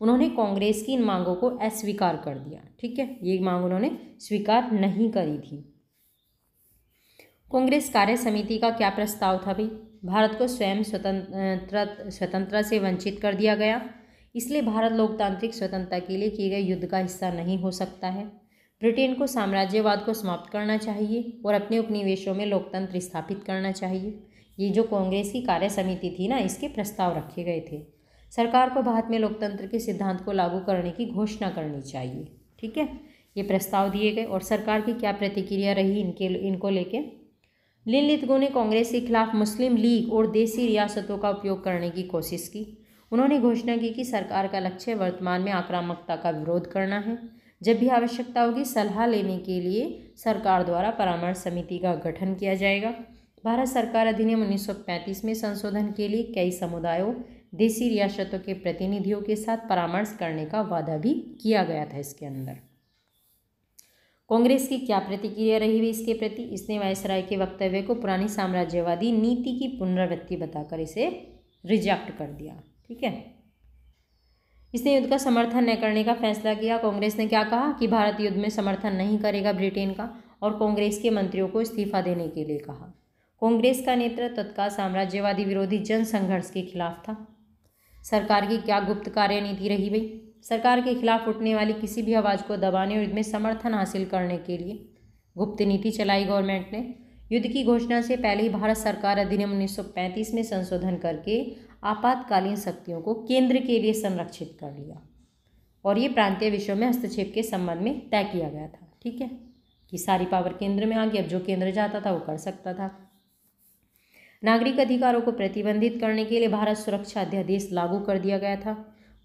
उन्होंने कांग्रेस की इन मांगों को अस्वीकार कर दिया ठीक है ये मांग उन्होंने स्वीकार नहीं करी थी कांग्रेस कार्य समिति का क्या प्रस्ताव था भाई भारत को स्वयं स्वतंत्र स्वतंत्रता से वंचित कर दिया गया इसलिए भारत लोकतांत्रिक स्वतंत्रता के लिए किए गए युद्ध का हिस्सा नहीं हो सकता है ब्रिटेन को साम्राज्यवाद को समाप्त करना चाहिए और अपने उपनिवेशों में लोकतंत्र स्थापित करना चाहिए ये जो कांग्रेस की कार्य समिति थी ना इसके प्रस्ताव रखे गए थे सरकार को भारत में लोकतंत्र के सिद्धांत को लागू करने की घोषणा करनी चाहिए ठीक है ये प्रस्ताव दिए गए और सरकार की क्या प्रतिक्रिया रही इनके इनको लेके लिन लिथगो ने कांग्रेस के खिलाफ मुस्लिम लीग और देसी रियासतों का उपयोग करने की कोशिश की उन्होंने घोषणा की कि सरकार का लक्ष्य वर्तमान में आक्रामकता का विरोध करना है जब भी आवश्यकता होगी सलाह लेने के लिए सरकार द्वारा परामर्श समिति का गठन किया जाएगा भारत सरकार अधिनियम 1935 में संशोधन के लिए कई समुदायों देसी रियासतों के प्रतिनिधियों के साथ परामर्श करने का वादा भी किया गया था इसके अंदर कांग्रेस की क्या प्रतिक्रिया रही हुई इसके प्रति इसने वायसराय के वक्तव्य को पुरानी साम्राज्यवादी नीति की पुनरावृत्ति बताकर इसे रिजेक्ट कर दिया ठीक है इसने युद्ध का समर्थन न करने का फैसला किया कांग्रेस ने क्या कहा कि भारत युद्ध में समर्थन नहीं करेगा ब्रिटेन का और कांग्रेस के मंत्रियों को इस्तीफा देने के लिए कहा कांग्रेस का नेतृत्व तत्काल साम्राज्यवादी विरोधी जनसंघर्ष के खिलाफ था सरकार की क्या गुप्त कार्य नीति रही भाई सरकार के खिलाफ उठने वाली किसी भी आवाज़ को दबाने और में समर्थन हासिल करने के लिए गुप्त नीति चलाई गवर्नमेंट ने युद्ध की घोषणा से पहले ही भारत सरकार अधिनियम 1935 में संशोधन करके आपातकालीन शक्तियों को केंद्र के लिए संरक्षित कर लिया और ये प्रांतीय विषयों में हस्तक्षेप के संबंध में तय किया गया था ठीक है कि सारी पावर केंद्र में आ गई अब जो केंद्र जाता था वो कर सकता था नागरिक अधिकारों को प्रतिबंधित करने के लिए भारत सुरक्षा अध्यादेश लागू कर दिया गया था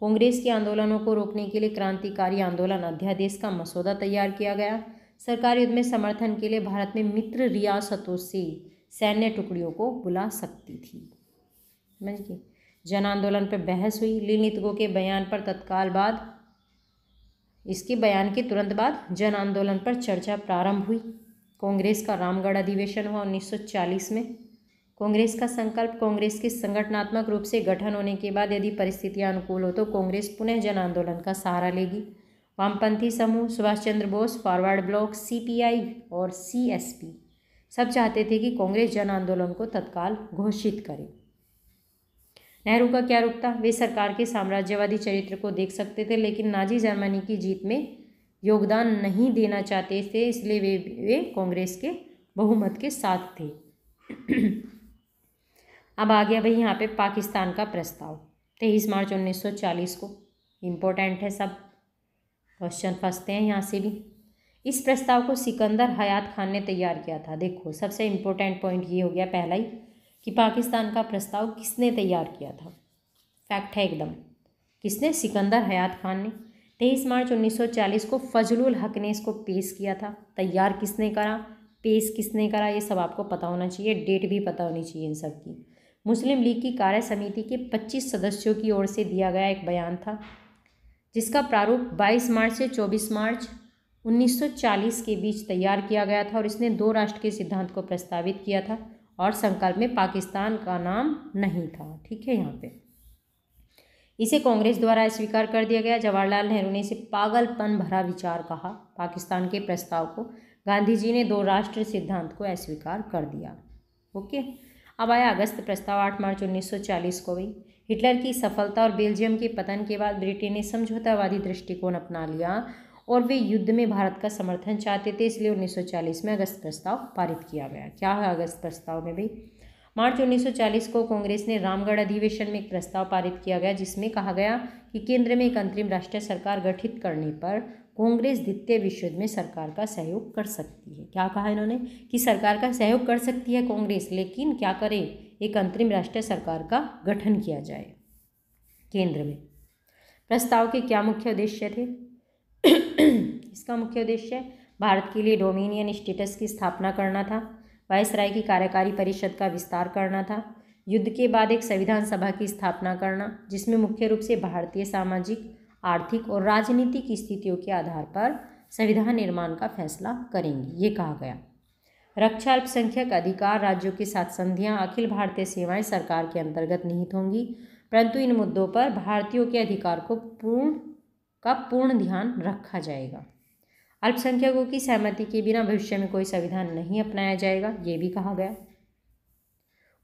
कांग्रेस के आंदोलनों को रोकने के लिए क्रांतिकारी आंदोलन अध्यादेश का मसौदा तैयार किया गया सरकार युद्ध में समर्थन के लिए भारत में मित्र रियासतों से सैन्य टुकड़ियों को बुला सकती थी समझिए जन आंदोलन पर बहस हुई लिनितगो के बयान पर तत्काल बाद इसके बयान के तुरंत बाद जन आंदोलन पर चर्चा प्रारंभ हुई कांग्रेस का रामगढ़ अधिवेशन हुआ 1940 में कांग्रेस का संकल्प कांग्रेस के संगठनात्मक रूप से गठन होने के बाद यदि परिस्थितियां अनुकूल हो तो कांग्रेस पुनः जन आंदोलन का सहारा लेगी वामपंथी समूह Subhash Chandra Bose forward bloc CPI और सीएसपी सब चाहते थे कि कांग्रेस जन आंदोलन को तत्काल घोषित करे नेहरू का क्या रुख था वे सरकार के साम्राज्यवादी चरित्र को देख सकते थे लेकिन नाजी जर्मनी की जीत में योगदान नहीं देना चाहते थे इसलिए वे वे कांग्रेस के बहुमत के साथ थे अब आ गया भाई यहाँ पे पाकिस्तान का प्रस्ताव तेईस मार्च उन्नीस सौ चालीस को इम्पोर्टेंट है सब क्वेश्चन फंसते हैं यहाँ से भी इस प्रस्ताव को सिकंदर हयात खान ने तैयार किया था देखो सबसे इम्पोर्टेंट पॉइंट ये हो गया पहला ही कि पाकिस्तान का प्रस्ताव किसने तैयार किया था फैक्ट है एकदम किसने सिकंदर हयात खान ने तेईस मार्च उन्नीस सौ चालीस को फजलुल हक ने इसको पेश किया था तैयार किसने करा पेश किसने करा ये सब आपको पता होना चाहिए डेट भी पता होनी चाहिए इन सब की मुस्लिम लीग की कार्य समिति के 25 सदस्यों की ओर से दिया गया एक बयान था जिसका प्रारूप 22 मार्च से 24 मार्च 1940 के बीच तैयार किया गया था और इसने दो राष्ट्र के सिद्धांत को प्रस्तावित किया था और संकल्प में पाकिस्तान का नाम नहीं था ठीक है यहाँ पे इसे कांग्रेस द्वारा स्वीकार कर दिया गया जवाहरलाल नेहरू ने इसे पागलपन भरा विचार कहा पाकिस्तान के प्रस्ताव को गांधी जी ने दो राष्ट्र सिद्धांत को अस्वीकार कर दिया ओके अब आया अगस्त प्रस्ताव आठ मार्च चालीस को भी हिटलर की सफलता और बेल्जियम के पतन के बाद ब्रिटेन ने समझौतावादी दृष्टिकोण अपना लिया और वे युद्ध में भारत का समर्थन चाहते थे इसलिए 1940 में अगस्त प्रस्ताव पारित किया गया क्या है अगस्त प्रस्ताव में भी मार्च 1940 को कांग्रेस ने रामगढ़ अधिवेशन में एक प्रस्ताव पारित किया गया जिसमें कहा गया कि केंद्र में एक अंतरिम राष्ट्रीय सरकार गठित करने पर कांग्रेस द्वितीय विश्व में सरकार का सहयोग कर सकती है क्या कहा इन्होंने कि सरकार का सहयोग कर सकती है कांग्रेस लेकिन क्या करें एक अंतरिम राष्ट्रीय सरकार का गठन किया जाए केंद्र में प्रस्ताव के क्या मुख्य उद्देश्य थे इसका मुख्य उद्देश्य भारत के लिए डोमिनियन स्टेटस की स्थापना करना था वायसराय की कार्यकारी परिषद का विस्तार करना था युद्ध के बाद एक संविधान सभा की स्थापना करना जिसमें मुख्य रूप से भारतीय सामाजिक आर्थिक और राजनीतिक स्थितियों के आधार पर संविधान निर्माण का फैसला करेंगी ये कहा गया रक्षा अल्पसंख्यक अधिकार राज्यों के साथ संधियां अखिल भारतीय सेवाएं सरकार के अंतर्गत निहित होंगी परंतु इन मुद्दों पर भारतीयों के अधिकार को पूर्ण का पूर्ण ध्यान रखा जाएगा अल्पसंख्यकों की सहमति के बिना भविष्य में कोई संविधान नहीं अपनाया जाएगा ये भी कहा गया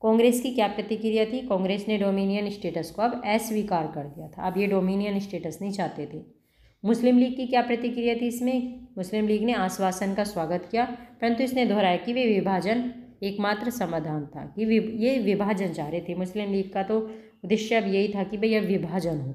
कांग्रेस की क्या प्रतिक्रिया थी कांग्रेस ने डोमिनियन स्टेटस को अब अस्वीकार कर दिया था अब ये डोमिनियन स्टेटस नहीं चाहते थे मुस्लिम लीग की क्या प्रतिक्रिया थी इसमें मुस्लिम लीग ने आश्वासन का स्वागत किया परंतु इसने दोहराया कि वे विभाजन एकमात्र समाधान था कि ये विभाजन चाह रहे थे मुस्लिम लीग का तो उद्देश्य अब यही था कि भाई यह विभाजन हो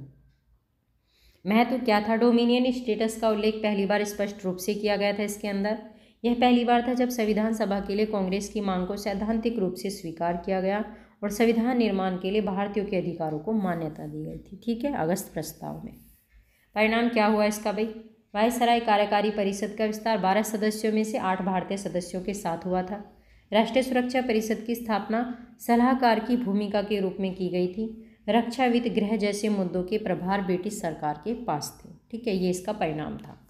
महत्व तो क्या था डोमिनियन स्टेटस का उल्लेख पहली बार स्पष्ट रूप से किया गया था इसके अंदर यह पहली बार था जब संविधान सभा के लिए कांग्रेस की मांग को सैद्धांतिक रूप से स्वीकार किया गया और संविधान निर्माण के लिए भारतीयों के अधिकारों को मान्यता दी गई थी ठीक है अगस्त प्रस्ताव में परिणाम क्या हुआ इसका भाई वायसराय कार्यकारी परिषद का विस्तार बारह सदस्यों में से आठ भारतीय सदस्यों के साथ हुआ था राष्ट्रीय सुरक्षा परिषद की स्थापना सलाहकार की भूमिका के रूप में की गई थी रक्षा वित्त गृह जैसे मुद्दों के प्रभार ब्रिटिश सरकार के पास थे ठीक है ये इसका परिणाम था